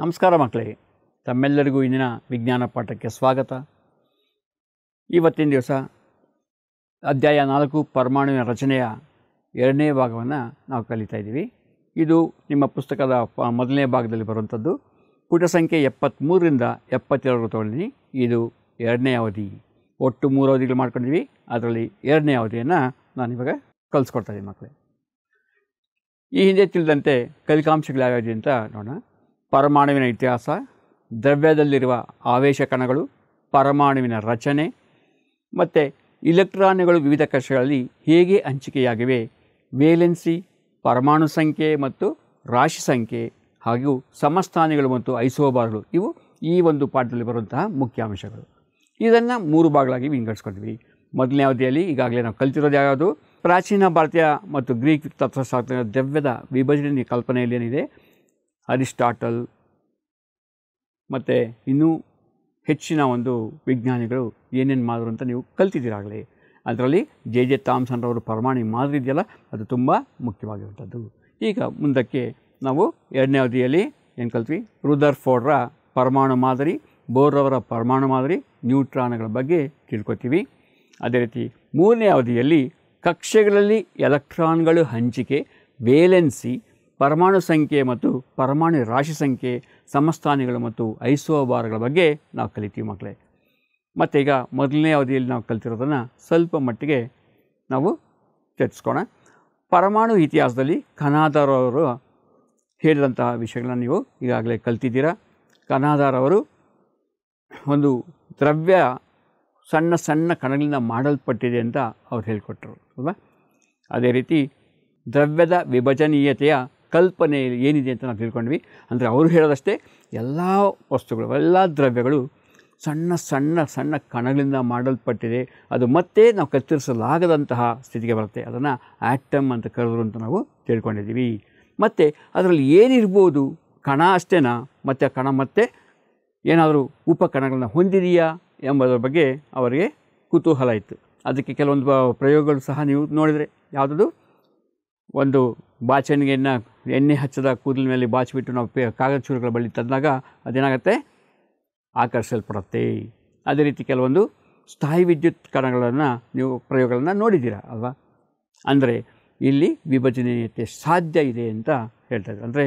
ನಮಸ್ಕಾರ ಮಕ್ಕಳೇ ತಮ್ಮೆಲ್ಲರಿಗೂ ಇಂದಿನ ವಿಜ್ಞಾನ ಪಾಠಕ್ಕೆ ಸ್ವಾಗತ ಇವತ್ತಿನ ದಿವಸ ಅಧ್ಯಾಯ ನಾಲ್ಕು ಪರಮಾಣುವಿನ ರಚನೆಯ ಎರಡನೇ ಭಾಗವನ್ನು ನಾವು ಕಲಿತಾ ಇದ್ದೀವಿ ಇದು ನಿಮ್ಮ ಪುಸ್ತಕದ ಮೊದಲನೇ ಭಾಗದಲ್ಲಿ ಬರುವಂಥದ್ದು ಪುಟ ಸಂಖ್ಯೆ ಎಪ್ಪತ್ತ್ಮೂರರಿಂದ ಎಪ್ಪತ್ತೆರಡು ತೊಗೊಂಡಿದ್ದೀನಿ ಇದು ಎರಡನೇ ಅವಧಿ ಒಟ್ಟು ಮೂರು ಅವಧಿಗಳು ಮಾಡ್ಕೊಂಡಿದ್ವಿ ಅದರಲ್ಲಿ ಎರಡನೇ ಅವಧಿಯನ್ನು ನಾನಿವಾಗ ಕಲಿಸ್ಕೊಡ್ತಾ ಇದ್ದೀನಿ ಮಕ್ಕಳೇ ಈ ಹಿಂದೆ ತಿಳಿದಂತೆ ಕಲಿಕಾಂಶಗಳು ಯಾವ್ಯಾವ್ದು ಅಂತ ನೋಡೋಣ ಪರಮಾಣುವಿನ ಇತಿಹಾಸ ದ್ರವ್ಯದಲ್ಲಿರುವ ಆವೇಶ ಕಣಗಳು ಪರಮಾಣುವಿನ ರಚನೆ ಮತ್ತು ಇಲೆಕ್ಟ್ರಾನ್ಗಳು ವಿವಿಧ ಕಕ್ಷೆಗಳಲ್ಲಿ ಹೇಗೆ ಹಂಚಿಕೆಯಾಗಿವೆ ವೇಲೆನ್ಸಿ ಪರಮಾಣು ಸಂಖ್ಯೆ ಮತ್ತು ರಾಶಿ ಸಂಖ್ಯೆ ಹಾಗೂ ಸಮಸ್ಥಾನಿಗಳು ಮತ್ತು ಐಸೋಬಾರ್ಗಳು ಇವು ಈ ಒಂದು ಪಾಠದಲ್ಲಿ ಬರುವಂತಹ ಮುಖ್ಯ ಅಂಶಗಳು ಇದನ್ನು ಮೂರು ಭಾಗಗಳಾಗಿ ವಿಂಗಡಿಸ್ಕೊಂಡ್ವಿ ಮೊದಲನೇ ಅವಧಿಯಲ್ಲಿ ಈಗಾಗಲೇ ನಾವು ಕಲ್ತಿರೋದು ಯಾವುದು ಪ್ರಾಚೀನ ಭಾರತೀಯ ಮತ್ತು ಗ್ರೀಕ್ ತತ್ವಶಾಸ್ತ್ರ ದ್ರವ್ಯದ ವಿಭಜನೆ ಕಲ್ಪನೆಯಲ್ಲಿ ಏನಿದೆ ಅರಿಸ್ಟಾಟಲ್ ಮತ್ತು ಇನ್ನೂ ಹೆಚ್ಚಿನ ಒಂದು ವಿಜ್ಞಾನಿಗಳು ಏನೇನು ಮಾಡಿದ್ರು ಅಂತ ನೀವು ಕಲ್ತಿದ್ದೀರಾಗಲೇ ಅದರಲ್ಲಿ ಜೆ ಜೆ ಥಾಮ್ಸನ್ರವರು ಪರಮಾಣು ಮಾದರಿ ಇದೆಯಲ್ಲ ಅದು ತುಂಬ ಮುಖ್ಯವಾಗಿರುವಂಥದ್ದು ಈಗ ಮುಂದಕ್ಕೆ ನಾವು ಎರಡನೇ ಅವಧಿಯಲ್ಲಿ ಏನು ಕಲ್ತ್ವಿ ರುದರ್ ಫೋರ್ಡ್ರ ಪರಮಾಣು ಮಾದರಿ ಬೋರ್ರವರ ಪರಮಾಣು ಮಾದರಿ ನ್ಯೂಟ್ರಾನ್ಗಳ ಬಗ್ಗೆ ತಿಳ್ಕೊತೀವಿ ಅದೇ ರೀತಿ ಮೂರನೇ ಅವಧಿಯಲ್ಲಿ ಕಕ್ಷೆಗಳಲ್ಲಿ ಎಲೆಕ್ಟ್ರಾನ್ಗಳು ಹಂಚಿಕೆ ವೇಲೆನ್ಸಿ ಪರಮಾಣು ಸಂಖ್ಯೆ ಮತ್ತು ಪರಮಾಣು ರಾಶಿ ಸಂಖ್ಯೆ ಸಮಸ್ಥಾನಿಗಳು ಮತ್ತು ಐಸೋಬಾರ್ಗಳ ಬಗ್ಗೆ ನಾವು ಕಲಿತೀವಿ ಮಕ್ಕಳೇ ಮತ್ತು ಈಗ ಮೊದಲನೇ ಅವಧಿಯಲ್ಲಿ ನಾವು ಕಲಿತಿರೋದನ್ನು ಸ್ವಲ್ಪ ಮಟ್ಟಿಗೆ ನಾವು ಚರ್ಚಿಸ್ಕೋಣ ಪರಮಾಣು ಇತಿಹಾಸದಲ್ಲಿ ಕನಾದಾರವರು ಹೇಳಿದಂತಹ ವಿಷಯಗಳನ್ನ ನೀವು ಈಗಾಗಲೇ ಕಲ್ತಿದ್ದೀರಾ ಕನಾದಾರವರು ಒಂದು ದ್ರವ್ಯ ಸಣ್ಣ ಸಣ್ಣ ಕಣಗಳಿಂದ ಮಾಡಲ್ಪಟ್ಟಿದೆ ಅಂತ ಅವ್ರು ಹೇಳಿಕೊಟ್ಟರು ಅಲ್ವಾ ಅದೇ ರೀತಿ ದ್ರವ್ಯದ ವಿಭಜನೀಯತೆಯ ಕಲ್ಪನೆ ಏನಿದೆ ಅಂತ ನಾವು ತಿಳ್ಕೊಂಡ್ವಿ ಅಂದರೆ ಅವರು ಹೇಳೋದಷ್ಟೇ ಎಲ್ಲ ವಸ್ತುಗಳು ಎಲ್ಲ ದ್ರವ್ಯಗಳು ಸಣ್ಣ ಸಣ್ಣ ಸಣ್ಣ ಕಣಗಳಿಂದ ಮಾಡಲ್ಪಟ್ಟಿದೆ ಅದು ಮತ್ತೆ ನಾವು ಕತ್ತರಿಸಲಾಗದಂತಹ ಸ್ಥಿತಿಗೆ ಬರುತ್ತೆ ಅದನ್ನು ಆ್ಯಟಮ್ ಅಂತ ಕರೆದ್ರು ಅಂತ ನಾವು ತಿಳ್ಕೊಂಡಿದ್ದೀವಿ ಮತ್ತು ಅದರಲ್ಲಿ ಏನಿರ್ಬೋದು ಕಣ ಅಷ್ಟೇನಾ ಮತ್ತು ಆ ಕಣ ಮತ್ತೆ ಏನಾದರೂ ಉಪಕರಣಗಳನ್ನ ಹೊಂದಿದೆಯಾ ಎಂಬುದರ ಬಗ್ಗೆ ಅವರಿಗೆ ಕುತೂಹಲ ಇತ್ತು ಅದಕ್ಕೆ ಕೆಲವೊಂದು ಪ್ರಯೋಗಗಳು ಸಹ ನೀವು ನೋಡಿದರೆ ಯಾವುದದು ಒಂದು ಬಾಚಣಿಗೆಯನ್ನು ಎಣ್ಣೆ ಹಚ್ಚದ ಕೂದಲಿನ ಮೇಲೆ ಬಾಚಿಬಿಟ್ಟು ನಾವು ಪೇ ಕಾಗದ ಚೂರುಗಳ ಬಳಿ ತಂದಾಗ ಅದೇನಾಗುತ್ತೆ ಆಕರ್ಷಿಸಲ್ಪಡುತ್ತೆ ಅದೇ ರೀತಿ ಕೆಲವೊಂದು ಸ್ಥಾಯಿ ವಿದ್ಯುತ್ ಕಣಗಳನ್ನು ನೀವು ಪ್ರಯೋಗಗಳನ್ನು ನೋಡಿದ್ದೀರಾ ಅಲ್ವಾ ಅಂದರೆ ಇಲ್ಲಿ ವಿಭಜನೀಯತೆ ಸಾಧ್ಯ ಇದೆ ಅಂತ ಹೇಳ್ತಾರೆ ಅಂದರೆ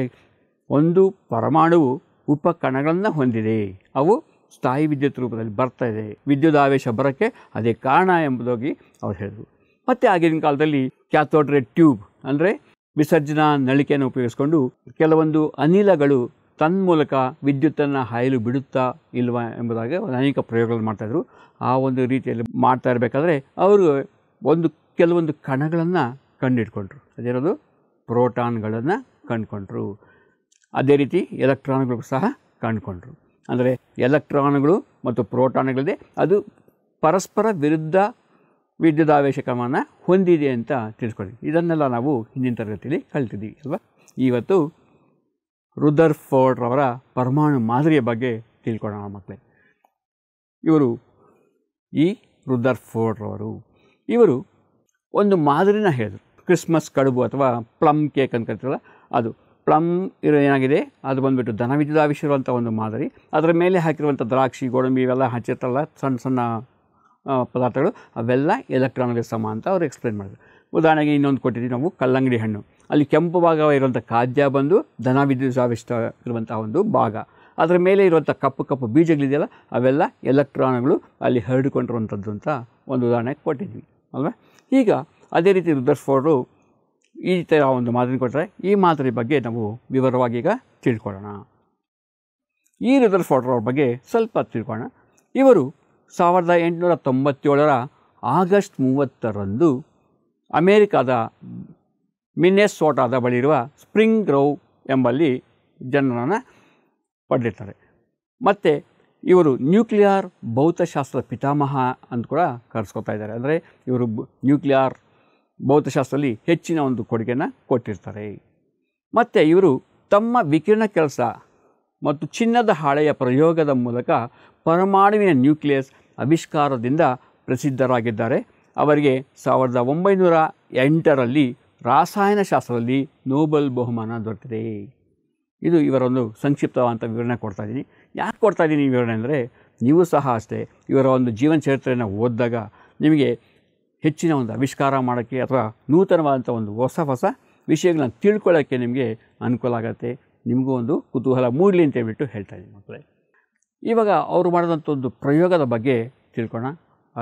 ಒಂದು ಪರಮಾಣುವು ಉಪಕರಣಗಳನ್ನು ಹೊಂದಿದೆ ಅವು ಸ್ಥಾಯಿ ವಿದ್ಯುತ್ ರೂಪದಲ್ಲಿ ಬರ್ತಾ ಇದೆ ವಿದ್ಯುದಾವೇಶ ಬರೋಕ್ಕೆ ಅದೇ ಕಾರಣ ಎಂಬುದಾಗಿ ಅವ್ರು ಹೇಳಿದರು ಮತ್ತು ಆಗಿನ ಕಾಲದಲ್ಲಿ ಕ್ಯಾಥೋಡ್ ಟ್ಯೂಬ್ ಅಂದರೆ ವಿಸರ್ಜನಾ ನಳಿಕೆಯನ್ನು ಉಪಯೋಗಿಸ್ಕೊಂಡು ಕೆಲವೊಂದು ಅನಿಲಗಳು ತನ್ಮೂಲಕ ವಿದ್ಯುತ್ತನ್ನು ಹಾಯಲು ಬಿಡುತ್ತಾ ಇಲ್ವಾ ಎಂಬುದಾಗಿ ಅನೇಕ ಪ್ರಯೋಗಗಳನ್ನು ಮಾಡ್ತಾಯಿದ್ರು ಆ ಒಂದು ರೀತಿಯಲ್ಲಿ ಮಾಡ್ತಾ ಇರಬೇಕಾದ್ರೆ ಅವರು ಒಂದು ಕೆಲವೊಂದು ಕಣಗಳನ್ನು ಕಂಡಿಡ್ಕೊಂಡ್ರು ಅದಿರೋದು ಪ್ರೋಟಾನ್ಗಳನ್ನು ಕಂಡುಕೊಂಡ್ರು ಅದೇ ರೀತಿ ಎಲೆಕ್ಟ್ರಾನ್ಗಳು ಸಹ ಕಂಡುಕೊಂಡ್ರು ಅಂದರೆ ಎಲೆಕ್ಟ್ರಾನ್ಗಳು ಮತ್ತು ಪ್ರೋಟಾನ್ಗಳಿದೆ ಅದು ಪರಸ್ಪರ ವಿರುದ್ಧ ವಿದ್ಯುದಾವೇಶಕವನ್ನು ಹೊಂದಿದೆ ಅಂತ ತಿಳ್ಕೊಳ್ಳಿ ಇದನ್ನೆಲ್ಲ ನಾವು ಹಿಂದಿನ ತರಗತಿಯಲ್ಲಿ ಕಲ್ತಿದ್ದೀವಿ ಅಲ್ವಾ ಇವತ್ತು ರುದರ್ ಫೋರ್ಡ್ರವರ ಪರಮಾಣು ಮಾದರಿಯ ಬಗ್ಗೆ ತಿಳ್ಕೊಳ್ಳೋಣ ಮಕ್ಕಳೇ ಇವರು ಈ ರುದರ್ ಫೋರ್ಡ್ರವರು ಇವರು ಒಂದು ಮಾದರಿನ ಹೇಳಿದರು ಕ್ರಿಸ್ಮಸ್ ಕಡುಬು ಅಥವಾ ಪ್ಲಮ್ ಕೇಕ್ ಅಂತ ಕರಿತಾರಲ್ಲ ಅದು ಪ್ಲಮ್ ಇರೋ ಏನಾಗಿದೆ ಅದು ಬಂದುಬಿಟ್ಟು ದನ ಇರುವಂಥ ಒಂದು ಮಾದರಿ ಅದರ ಮೇಲೆ ಹಾಕಿರುವಂಥ ದ್ರಾಕ್ಷಿ ಗೋಡಂಬಿ ಇವೆಲ್ಲ ಹಚ್ಚಿರ್ತಾರಲ್ಲ ಸಣ್ಣ ಸಣ್ಣ ಪದಾರ್ಥಗಳು ಅವೆಲ್ಲ ಎಲೆಕ್ಟ್ರಾನ್ಗಳಿಗೆ ಸಮ ಅಂತ ಅವರು ಎಕ್ಸ್ಪ್ಲೇನ್ ಮಾಡಿದ್ರು ಉದಾಹರಣೆಗೆ ಇನ್ನೊಂದು ಕೊಟ್ಟಿದ್ವಿ ನಾವು ಕಲ್ಲಂಗಡಿ ಹಣ್ಣು ಅಲ್ಲಿ ಕೆಂಪು ಭಾಗ ಇರುವಂಥ ಖಾದ್ಯ ಬಂದು ಧನ ವಿದ್ಯುಜಾವಿಷ್ಟ ಇರುವಂತಹ ಒಂದು ಭಾಗ ಅದರ ಮೇಲೆ ಇರುವಂಥ ಕಪ್ಪು ಕಪ್ಪು ಬೀಜಗಳಿದೆಯಲ್ಲ ಅವೆಲ್ಲ ಎಲೆಕ್ಟ್ರಾನ್ಗಳು ಅಲ್ಲಿ ಹರಡಿಕೊಂಡಿರುವಂಥದ್ದು ಅಂತ ಒಂದು ಉದಾಹರಣೆ ಕೊಟ್ಟಿದ್ವಿ ಅಲ್ವಾ ಈಗ ಅದೇ ರೀತಿ ರುದ್ರಸ್ಫೋರ್ಡು ಈ ಥರ ಒಂದು ಮಾದರಿ ಕೊಟ್ಟರೆ ಈ ಮಾದರಿ ಬಗ್ಗೆ ನಾವು ವಿವರವಾಗಿ ಈಗ ತಿಳ್ಕೊಳ್ಳೋಣ ಈ ರುದ್ರಸ್ಫೋರ್ಡ್ರವ್ರ ಬಗ್ಗೆ ಸ್ವಲ್ಪ ತಿಳ್ಕೊಳ್ಳೋಣ ಇವರು ಸಾವಿರದ ಎಂಟುನೂರ ತೊಂಬತ್ತೇಳರ ಆಗಸ್ಟ್ ಮೂವತ್ತರಂದು ಅಮೇರಿಕಾದ ಮಿನ್ನೆಸೋಟಾದ ಬಳಿರುವ ಸ್ಪ್ರಿಂಗ್ ಗ್ರೋವ್ ಎಂಬಲ್ಲಿ ಜನರನ್ನು ಪಡೆದಿರ್ತಾರೆ ಮತ್ತು ಇವರು ನ್ಯೂಕ್ಲಿಯರ್ ಭೌತಶಾಸ್ತ್ರ ಪಿತಾಮಹ ಅಂತ ಕೂಡ ಕರೆಸ್ಕೊತಾ ಇದ್ದಾರೆ ಅಂದರೆ ಇವರು ನ್ಯೂಕ್ಲಿಯರ್ ಭೌತಶಾಸ್ತ್ರದಲ್ಲಿ ಹೆಚ್ಚಿನ ಒಂದು ಕೊಡುಗೆಯನ್ನು ಕೊಟ್ಟಿರ್ತಾರೆ ಮತ್ತು ಇವರು ತಮ್ಮ ವಿಕಿರಣ ಕೆಲಸ ಮತ್ತು ಚಿನ್ನದ ಹಾಳೆಯ ಪ್ರಯೋಗದ ಮೂಲಕ ಪರಮಾಣುವಿನ ನ್ಯೂಕ್ಲಿಯಸ್ ಆವಿಷ್ಕಾರದಿಂದ ಪ್ರಸಿದ್ಧರಾಗಿದ್ದಾರೆ ಅವರಿಗೆ ಸಾವಿರದ ಒಂಬೈನೂರ ಎಂಟರಲ್ಲಿ ರಾಸಾಯನಶಾಸ್ತ್ರದಲ್ಲಿ ನೋಬೆಲ್ ಬಹುಮಾನ ದೊರೆತಿದೆ ಇದು ಇವರೊಂದು ಸಂಕ್ಷಿಪ್ತವಾದಂಥ ವಿವರಣೆ ಕೊಡ್ತಾ ಇದ್ದೀನಿ ಯಾಕೆ ಕೊಡ್ತಾಯಿದ್ದೀನಿ ಇದ್ದೀನಿ ವಿವರಣೆ ಅಂದರೆ ನೀವು ಸಹ ಅಷ್ಟೇ ಇವರ ಒಂದು ಜೀವನ ಚರಿತ್ರೆಯನ್ನು ಓದಿದಾಗ ನಿಮಗೆ ಹೆಚ್ಚಿನ ಒಂದು ಆವಿಷ್ಕಾರ ಮಾಡೋಕ್ಕೆ ಅಥವಾ ನೂತನವಾದಂಥ ಒಂದು ಹೊಸ ಹೊಸ ವಿಷಯಗಳನ್ನ ತಿಳ್ಕೊಳ್ಳೋಕ್ಕೆ ನಿಮಗೆ ಅನುಕೂಲ ಆಗುತ್ತೆ ನಿಮಗೂ ಒಂದು ಕುತೂಹಲ ಮೂಡಲಿ ಅಂತ ಹೇಳ್ಬಿಟ್ಟು ಹೇಳ್ತಾ ಇದ್ದೀನಿ ಮಕ್ಕಳೇ ಇವಾಗ ಅವರು ಮಾಡಿದಂಥ ಒಂದು ಪ್ರಯೋಗದ ಬಗ್ಗೆ ತಿಳ್ಕೊಣ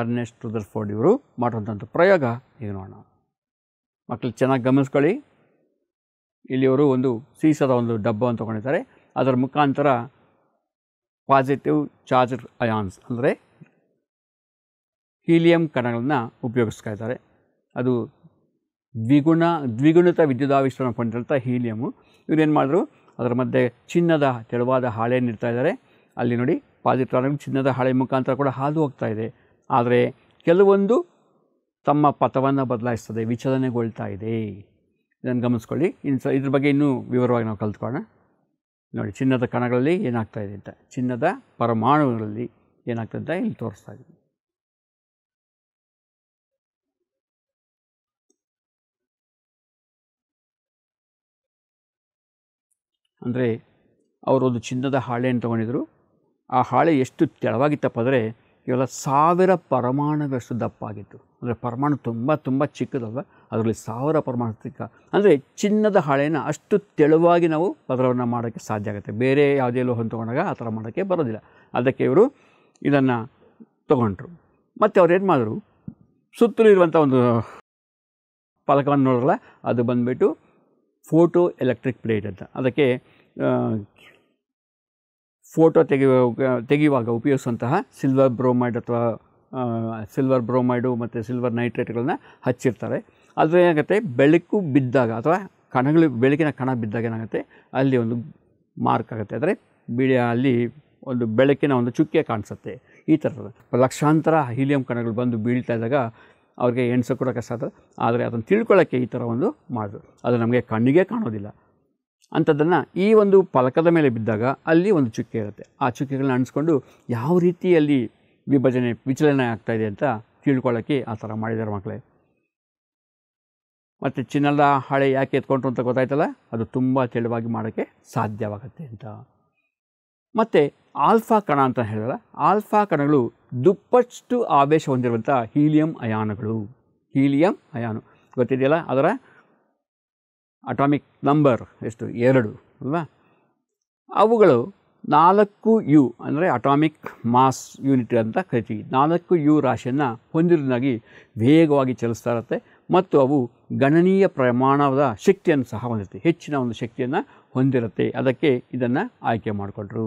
ಅರ್ನೆಸ್ಟ್ ಫೋರ್ಡ್ ಇವರು ಮಾಡುವಂಥ ಪ್ರಯೋಗ ಈಗ ನೋಡೋಣ ಮಕ್ಕಳು ಚೆನ್ನಾಗಿ ಗಮನಿಸ್ಕೊಳ್ಳಿ ಇಲ್ಲಿ ಅವರು ಒಂದು ಸೀಸದ ಒಂದು ಡಬ್ಬವನ್ನು ತೊಗೊಂಡಿದ್ದಾರೆ ಅದರ ಮುಖಾಂತರ ಪಾಸಿಟಿವ್ ಚಾರ್ಜರ್ ಅಯಾನ್ಸ್ ಅಂದರೆ ಹೀಲಿಯಂ ಕಣಗಳನ್ನು ಉಪಯೋಗಿಸ್ತಾ ಇದ್ದಾರೆ ಅದು ದ್ವಿಗುಣ ದ್ವಿಗುಣಿತ ವಿದ್ಯುದಾವಿಷ್ಕರಣ ಪಂಡಿತ ಹೀಲಿಯಮು ಇವ್ರು ಏನು ಮಾಡಿದ್ರು ಅದರ ಮಧ್ಯೆ ಚಿನ್ನದ ತೆಳುವಾದ ಹಾಳೆ ಇಡ್ತಾ ಇದ್ದಾರೆ ಅಲ್ಲಿ ನೋಡಿ ಪಾಸಿಟ್ರಾನಿಕ್ ಚಿನ್ನದ ಹಾಳೆ ಮುಖಾಂತರ ಕೂಡ ಹಾದು ಹೋಗ್ತಾ ಇದೆ ಆದರೆ ಕೆಲವೊಂದು ತಮ್ಮ ಪಥವನ್ನು ಬದಲಾಯಿಸ್ತದೆ ವಿಚಲನೆಗೊಳ್ತಾ ಇದೆ ಇದನ್ನು ಗಮನಿಸ್ಕೊಳ್ಳಿ ಇನ್ನು ಇದ್ರ ಬಗ್ಗೆ ಇನ್ನೂ ವಿವರವಾಗಿ ನಾವು ಕಲ್ತ್ಕೊಳ್ಳೋಣ ನೋಡಿ ಚಿನ್ನದ ಕಣಗಳಲ್ಲಿ ಏನಾಗ್ತಾ ಇದೆ ಅಂತ ಚಿನ್ನದ ಪರಮಾಣುಗಳಲ್ಲಿ ಏನಾಗ್ತದೆ ಇಲ್ಲಿ ತೋರಿಸ್ತಾ ಇದ್ದೀನಿ ಅಂದರೆ ಒಂದು ಚಿನ್ನದ ಹಾಳೆಯನ್ನು ತೊಗೊಂಡಿದ್ರು ಆ ಹಾಳೆ ಎಷ್ಟು ಅಂದರೆ ಇವೆಲ್ಲ ಸಾವಿರ ಪರಮಾಣುಗಳಷ್ಟು ದಪ್ಪಾಗಿತ್ತು ಅಂದರೆ ಪರಮಾಣು ತುಂಬ ತುಂಬ ಚಿಕ್ಕದಲ್ವ ಅದರಲ್ಲಿ ಸಾವಿರ ಪರಮಾಣು ಚಿಕ್ಕ ಅಂದರೆ ಚಿನ್ನದ ಹಾಳೆಯನ್ನು ಅಷ್ಟು ತೆಳುವಾಗಿ ನಾವು ಪದರವನ್ನು ಮಾಡೋಕ್ಕೆ ಸಾಧ್ಯ ಆಗುತ್ತೆ ಬೇರೆ ಯಾವುದೇ ಲೋಹನ ತೊಗೊಂಡಾಗ ಆ ಥರ ಮಾಡೋಕ್ಕೆ ಬರೋದಿಲ್ಲ ಅದಕ್ಕೆ ಇವರು ಇದನ್ನು ತೊಗೊಂಡ್ರು ಮತ್ತು ಅವ್ರು ಏನು ಮಾಡಿದ್ರು ಸುತ್ತಲೂ ಇರುವಂಥ ಒಂದು ಫಲಕವನ್ನು ನೋಡಿದ್ರಲ್ಲ ಅದು ಬಂದುಬಿಟ್ಟು ಫೋಟೋ ಎಲೆಕ್ಟ್ರಿಕ್ ಪ್ಲೇಟ್ ಅಂತ ಅದಕ್ಕೆ ಫೋಟೋ ತೆಗೆಯುವ ತೆಗೆಯುವಾಗ ಉಪಯೋಗಿಸುವಂತಹ ಸಿಲ್ವರ್ ಬ್ರೋಮೈಡ್ ಅಥವಾ ಸಿಲ್ವರ್ ಬ್ರೋಮೈಡು ಮತ್ತು ಸಿಲ್ವರ್ ನೈಟ್ರೇಟ್ಗಳನ್ನ ಹಚ್ಚಿರ್ತಾರೆ ಅದು ಏನಾಗುತ್ತೆ ಬೆಳಕು ಬಿದ್ದಾಗ ಅಥವಾ ಕಣಗಳು ಬೆಳಕಿನ ಕಣ ಬಿದ್ದಾಗ ಏನಾಗುತ್ತೆ ಅಲ್ಲಿ ಒಂದು ಮಾರ್ಕ್ ಆಗುತ್ತೆ ಅಂದರೆ ಬಿಳಿ ಅಲ್ಲಿ ಒಂದು ಬೆಳಕಿನ ಒಂದು ಚುಕ್ಕೆ ಕಾಣಿಸುತ್ತೆ ಈ ಥರದ ಲಕ್ಷಾಂತರ ಹೀಲಿಯಂ ಕಣಗಳು ಬಂದು ಬೀಳ್ತಾ ಇದ್ದಾಗ ಅವ್ರಿಗೆ ಹೆಣ್ಸು ಕೂಡ ಕಷ್ಟ ಆದರೆ ಅದನ್ನು ತಿಳ್ಕೊಳ್ಳೋಕ್ಕೆ ಈ ಥರ ಒಂದು ಮಾಡಿದ್ರು ಅದು ನಮಗೆ ಕಣ್ಣಿಗೆ ಕಾಣೋದಿಲ್ಲ ಅಂಥದ್ದನ್ನು ಈ ಒಂದು ಫಲಕದ ಮೇಲೆ ಬಿದ್ದಾಗ ಅಲ್ಲಿ ಒಂದು ಚುಕ್ಕೆ ಇರುತ್ತೆ ಆ ಚುಕ್ಕೆಗಳನ್ನ ಅಣಿಸ್ಕೊಂಡು ಯಾವ ರೀತಿಯಲ್ಲಿ ವಿಭಜನೆ ವಿಚಲನೆ ಆಗ್ತಾಯಿದೆ ಅಂತ ತಿಳ್ಕೊಳ್ಳೋಕ್ಕೆ ಆ ಥರ ಮಾಡಿದ್ದಾರೆ ಮಕ್ಕಳೇ ಮತ್ತು ಚಿನ್ನದ ಹಳೆ ಯಾಕೆ ಎತ್ಕೊಂಡ್ರು ಅಂತ ಗೊತ್ತಾಯ್ತಲ್ಲ ಅದು ತುಂಬ ತೆಳುವಾಗಿ ಮಾಡೋಕ್ಕೆ ಸಾಧ್ಯವಾಗುತ್ತೆ ಅಂತ ಮತ್ತು ಆಲ್ಫಾ ಕಣ ಅಂತ ಹೇಳಿದ್ರೆ ಆಲ್ಫಾ ಕಣಗಳು ದುಪ್ಪಷ್ಟು ಆವೇಶ ಹೊಂದಿರುವಂಥ ಹೀಲಿಯಂ ಅಯಾನುಗಳು ಹೀಲಿಯಂ ಅಯಾನು ಗೊತ್ತಿದೆಯಲ್ಲ ಅದರ ಅಟಾಮಿಕ್ ನಂಬರ್ ಎಷ್ಟು ಎರಡು ಅಲ್ವಾ ಅವುಗಳು ನಾಲ್ಕು ಯು ಅಂದರೆ ಅಟಾಮಿಕ್ ಮಾಸ್ ಯೂನಿಟ್ ಅಂತ ಕರಿತೀವಿ ನಾಲ್ಕು ಯು ರಾಶಿಯನ್ನು ಹೊಂದಿರೋದಾಗಿ ವೇಗವಾಗಿ ಚಲಿಸ್ತಾ ಇರುತ್ತೆ ಮತ್ತು ಅವು ಗಣನೀಯ ಪ್ರಮಾಣದ ಶಕ್ತಿಯನ್ನು ಸಹ ಹೊಂದಿರುತ್ತೆ ಹೆಚ್ಚಿನ ಒಂದು ಶಕ್ತಿಯನ್ನು ಹೊಂದಿರುತ್ತೆ ಅದಕ್ಕೆ ಇದನ್ನು ಆಯ್ಕೆ ಮಾಡಿಕೊಂಡ್ರು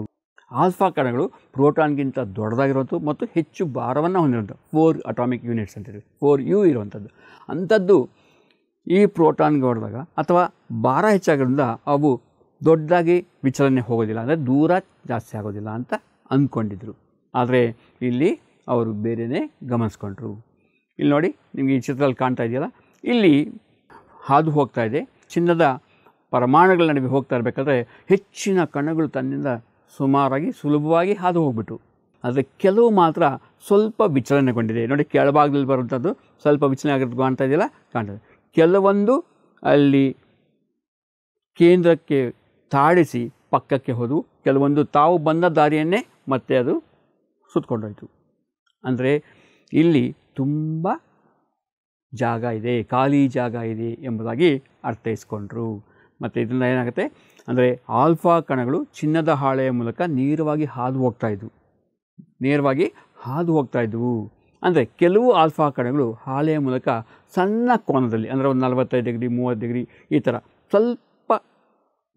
ಆಲ್ಫಾ ಕಣಗಳು ಪ್ರೋಟಾನ್ಗಿಂತ ದೊಡ್ಡದಾಗಿರೋದು ಮತ್ತು ಹೆಚ್ಚು ಭಾರವನ್ನು ಹೊಂದಿರುವಂಥ ಫೋರ್ ಅಟಾಮಿಕ್ ಯೂನಿಟ್ಸ್ ಅಂತೇಳಿ ಫೋರ್ ಯು ಇರುವಂಥದ್ದು ಅಂಥದ್ದು ಈ ಪ್ರೋಟಾನ್ಗೆ ಹೊಡೆದಾಗ ಅಥವಾ ಭಾರ ಹೆಚ್ಚಾಗಿರೋದ್ರಿಂದ ಅವು ದೊಡ್ಡದಾಗಿ ವಿಚಲನೆ ಹೋಗೋದಿಲ್ಲ ಅಂದರೆ ದೂರ ಜಾಸ್ತಿ ಆಗೋದಿಲ್ಲ ಅಂತ ಅಂದ್ಕೊಂಡಿದ್ರು ಆದರೆ ಇಲ್ಲಿ ಅವರು ಬೇರೆಯೇ ಗಮನಿಸ್ಕೊಂಡ್ರು ಇಲ್ಲಿ ನೋಡಿ ನಿಮಗೆ ಈ ಚಿತ್ರದಲ್ಲಿ ಕಾಣ್ತಾ ಇದೆಯಲ್ಲ ಇಲ್ಲಿ ಹಾದು ಹೋಗ್ತಾ ಇದೆ ಚಿನ್ನದ ಪರಮಾಣುಗಳ ನಡುವೆ ಹೋಗ್ತಾ ಇರಬೇಕಾದ್ರೆ ಹೆಚ್ಚಿನ ಕಣಗಳು ತನ್ನಿಂದ ಸುಮಾರಾಗಿ ಸುಲಭವಾಗಿ ಹಾದು ಹೋಗ್ಬಿಟ್ಟು ಆದರೆ ಕೆಲವು ಮಾತ್ರ ಸ್ವಲ್ಪ ವಿಚಲನೆಗೊಂಡಿದೆ ನೋಡಿ ಕೆಳಭಾಗದಲ್ಲಿ ಬರುವಂಥದ್ದು ಸ್ವಲ್ಪ ವಿಚಲನೆ ಆಗಿರೋದು ಕಾಣ್ತಾ ಇದೆಯಲ್ಲ ಕಾಣ್ತದೆ ಕೆಲವೊಂದು ಅಲ್ಲಿ ಕೇಂದ್ರಕ್ಕೆ ತಾಡಿಸಿ ಪಕ್ಕಕ್ಕೆ ಹೋದವು ಕೆಲವೊಂದು ತಾವು ಬಂದ ದಾರಿಯನ್ನೇ ಮತ್ತೆ ಅದು ಸುತ್ತಕೊಂಡೋಯ್ತು ಅಂದರೆ ಇಲ್ಲಿ ತುಂಬ ಜಾಗ ಇದೆ ಖಾಲಿ ಜಾಗ ಇದೆ ಎಂಬುದಾಗಿ ಅರ್ಥೈಸ್ಕೊಂಡ್ರು ಮತ್ತು ಇದರಿಂದ ಏನಾಗುತ್ತೆ ಅಂದರೆ ಆಲ್ಫಾ ಕಣಗಳು ಚಿನ್ನದ ಹಾಳೆಯ ಮೂಲಕ ನೇರವಾಗಿ ಹಾದು ಹೋಗ್ತಾ ಇದ್ವು ನೇರವಾಗಿ ಹಾದು ಹೋಗ್ತಾ ಇದ್ವು ಅಂದರೆ ಕೆಲವು ಆಲ್ಫಾ ಕಣಗಳು ಹಾಳೆಯ ಮೂಲಕ ಸಣ್ಣ ಕೋನದಲ್ಲಿ ಅಂದರೆ ಒಂದು ನಲವತ್ತೈದು ಡಿಗ್ರಿ ಮೂವತ್ತು ಡಿಗ್ರಿ ಈ ಥರ ಸ್ವಲ್ಪ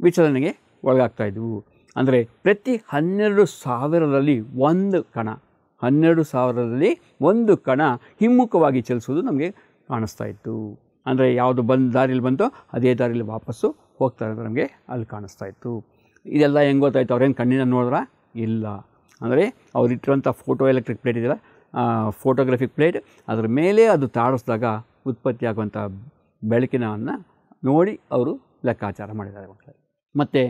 ವಿಚಲನೆಗೆ ಒಳಗಾಗ್ತಾ ಇದ್ವು ಅಂದರೆ ಪ್ರತಿ ಹನ್ನೆರಡು ಸಾವಿರದಲ್ಲಿ ಒಂದು ಕಣ ಹನ್ನೆರಡು ಸಾವಿರದಲ್ಲಿ ಒಂದು ಕಣ ಹಿಮ್ಮುಖವಾಗಿ ಚಲಿಸೋದು ನಮಗೆ ಕಾಣಿಸ್ತಾ ಇತ್ತು ಅಂದರೆ ಯಾವುದು ಬಂದ ದಾರಿಯಲ್ಲಿ ಬಂತೋ ಅದೇ ದಾರಿಯಲ್ಲಿ ವಾಪಸ್ಸು ಹೋಗ್ತಾ ಇರೋದು ನಮಗೆ ಅಲ್ಲಿ ಕಾಣಿಸ್ತಾ ಇತ್ತು ಇದೆಲ್ಲ ಹೆಂಗೆ ಗೊತ್ತಾಯ್ತು ಅವ್ರೇನು ಕಣ್ಣಿನ ನೋಡಿದ್ರ ಇಲ್ಲ ಅಂದರೆ ಅವ್ರು ಇಟ್ಟಿರುವಂಥ ಫೋಟೋ ಎಲೆಕ್ಟ್ರಿಕ್ ಪ್ಲೇಟ್ ಇದೆಯಲ್ಲ ಫೋಟೋಗ್ರಫಿಕ್ ಪ್ಲೇಟ್ ಅದರ ಮೇಲೆ ಅದು ತಾಡಿಸಿದಾಗ ಉತ್ಪತ್ತಿ ಆಗುವಂಥ ಬೆಳಕಿನವನ್ನು ನೋಡಿ ಅವರು ಲೆಕ್ಕಾಚಾರ ಮಾಡಿದ್ದಾರೆ ಮತ್ತು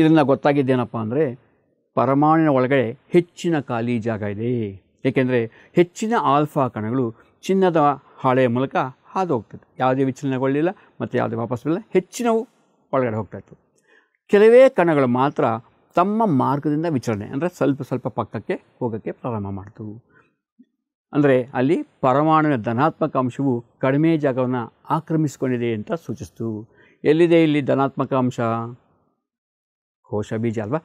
ಇದನ್ನು ಗೊತ್ತಾಗಿದ್ದೇನಪ್ಪ ಅಂದರೆ ಪರಮಾಣುವಿನ ಒಳಗಡೆ ಹೆಚ್ಚಿನ ಖಾಲಿ ಜಾಗ ಇದೆ ಏಕೆಂದರೆ ಹೆಚ್ಚಿನ ಆಲ್ಫಾ ಕಣಗಳು ಚಿನ್ನದ ಹಾಳೆಯ ಮೂಲಕ ಹಾದು ಹೋಗ್ತದೆ ಯಾವುದೇ ವಿಚಲನಗೊಳ್ಳಿಲ್ಲ ಮತ್ತು ಯಾವುದೇ ವಾಪಸ್ ಬರಲಿಲ್ಲ ಹೆಚ್ಚಿನವು ಒಳಗಡೆ ಹೋಗ್ತಾಯಿತ್ತು ಕೆಲವೇ ಕಣಗಳು ಮಾತ್ರ ತಮ್ಮ ಮಾರ್ಗದಿಂದ ವಿಚಾರಣೆ ಅಂದರೆ ಸ್ವಲ್ಪ ಸ್ವಲ್ಪ ಪಕ್ಕಕ್ಕೆ ಹೋಗೋಕ್ಕೆ ಪ್ರಾರಂಭ ಮಾಡ್ತವು ಅಂದರೆ ಅಲ್ಲಿ ಪರಮಾಣುವಿನ ಧನಾತ್ಮಕ ಅಂಶವು ಕಡಿಮೆ ಜಾಗವನ್ನು ಆಕ್ರಮಿಸಿಕೊಂಡಿದೆ ಅಂತ ಸೂಚಿಸ್ತು ಎಲ್ಲಿದೆ ಇಲ್ಲಿ ಧನಾತ್ಮಕ ಅಂಶ ಕೋಶ ಬೀಜ ಅಲ್ವಾ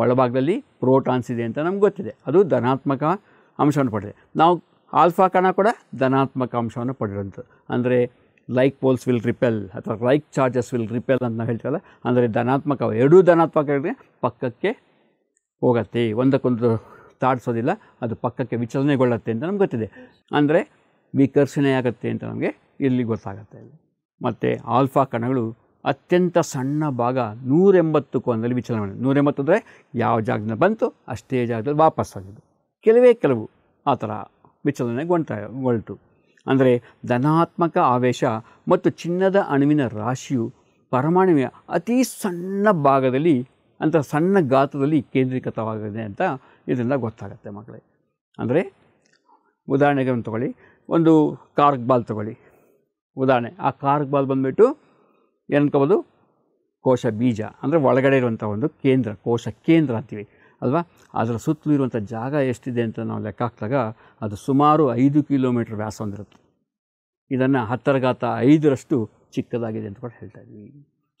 ಒಳಭಾಗದಲ್ಲಿ ಪ್ರೋಟಾನ್ಸ್ ಇದೆ ಅಂತ ನಮ್ಗೆ ಗೊತ್ತಿದೆ ಅದು ಧನಾತ್ಮಕ ಅಂಶವನ್ನು ಪಡೆದಿದೆ ನಾವು ಆಲ್ಫಾ ಕಣ ಕೂಡ ಧನಾತ್ಮಕ ಅಂಶವನ್ನು ಪಡೆದಂಥದ್ದು ಅಂದರೆ ಲೈಕ್ ಪೋಲ್ಸ್ ವಿಲ್ ರಿಪೆಲ್ ಅಥವಾ ಲೈಕ್ ಚಾರ್ಜಸ್ ವಿಲ್ ರಿಪೆಲ್ ಅಂತ ನಾವು ಹೇಳ್ತೀವಲ್ಲ ಅಂದರೆ ಧನಾತ್ಮಕ ಎರಡೂ ಧನಾತ್ಮಕ ಪಕ್ಕಕ್ಕೆ ಹೋಗತ್ತೆ ಒಂದಕ್ಕೊಂದು ತಾಡಿಸೋದಿಲ್ಲ ಅದು ಪಕ್ಕಕ್ಕೆ ವಿಚಲನೆಗೊಳ್ಳುತ್ತೆ ಅಂತ ನಮ್ಗೆ ಗೊತ್ತಿದೆ ಅಂದರೆ ವಿಕರ್ಷಣೆ ಆಗುತ್ತೆ ಅಂತ ನಮಗೆ ಇಲ್ಲಿ ಗೊತ್ತಾಗುತ್ತೆ ಮತ್ತು ಆಲ್ಫಾ ಕಣಗಳು ಅತ್ಯಂತ ಸಣ್ಣ ಭಾಗ ನೂರೆಂಬತ್ತು ಕೋನದಲ್ಲಿ ವಿಚಲನೆ ನೂರೆಂಬತ್ತು ಅಂದರೆ ಯಾವ ಜಾಗದಿಂದ ಬಂತು ಅಷ್ಟೇ ಜಾಗದಲ್ಲಿ ವಾಪಸ್ಸಾಗಿದ್ದು ಕೆಲವೇ ಕೆಲವು ಆ ಥರ ವಿಚಲನೆಗೊಳ್ತಾ ಗೊಳ್ತು ಅಂದರೆ ಧನಾತ್ಮಕ ಆವೇಶ ಮತ್ತು ಚಿನ್ನದ ಅಣುವಿನ ರಾಶಿಯು ಪರಮಾಣುವಿನ ಅತಿ ಸಣ್ಣ ಭಾಗದಲ್ಲಿ ಅಂತ ಸಣ್ಣ ಗಾತ್ರದಲ್ಲಿ ಕೇಂದ್ರೀಕೃತವಾಗಿದೆ ಅಂತ ಇದರಿಂದ ಗೊತ್ತಾಗುತ್ತೆ ಮಕ್ಕಳೇ ಅಂದರೆ ಉದಾಹರಣೆಗೆ ಒಂದು ತಗೊಳ್ಳಿ ಒಂದು ಕಾರ್ಕ್ ಬಾಲ್ ತಗೊಳ್ಳಿ ಉದಾಹರಣೆ ಆ ಕಾರ್ಕ್ ಬಾಲ್ ಬಂದುಬಿಟ್ಟು ಏನನ್ಕೋಬೋದು ಕೋಶ ಬೀಜ ಅಂದರೆ ಒಳಗಡೆ ಇರುವಂಥ ಒಂದು ಕೇಂದ್ರ ಕೋಶ ಕೇಂದ್ರ ಅಂತೀವಿ ಅಲ್ವಾ ಅದರ ಸುತ್ತಲೂ ಇರುವಂಥ ಜಾಗ ಎಷ್ಟಿದೆ ಅಂತ ನಾವು ಲೆಕ್ಕ ಹಾಕಿದಾಗ ಅದು ಸುಮಾರು ಐದು ಕಿಲೋಮೀಟ್ರ್ ವ್ಯಾಸ ಹೊಂದಿರುತ್ತೆ ಇದನ್ನು ಹತ್ತರಗಾತ ಐದರಷ್ಟು ಚಿಕ್ಕದಾಗಿದೆ ಅಂತ ಕೂಡ ಹೇಳ್ತಾ ಇದ್ವಿ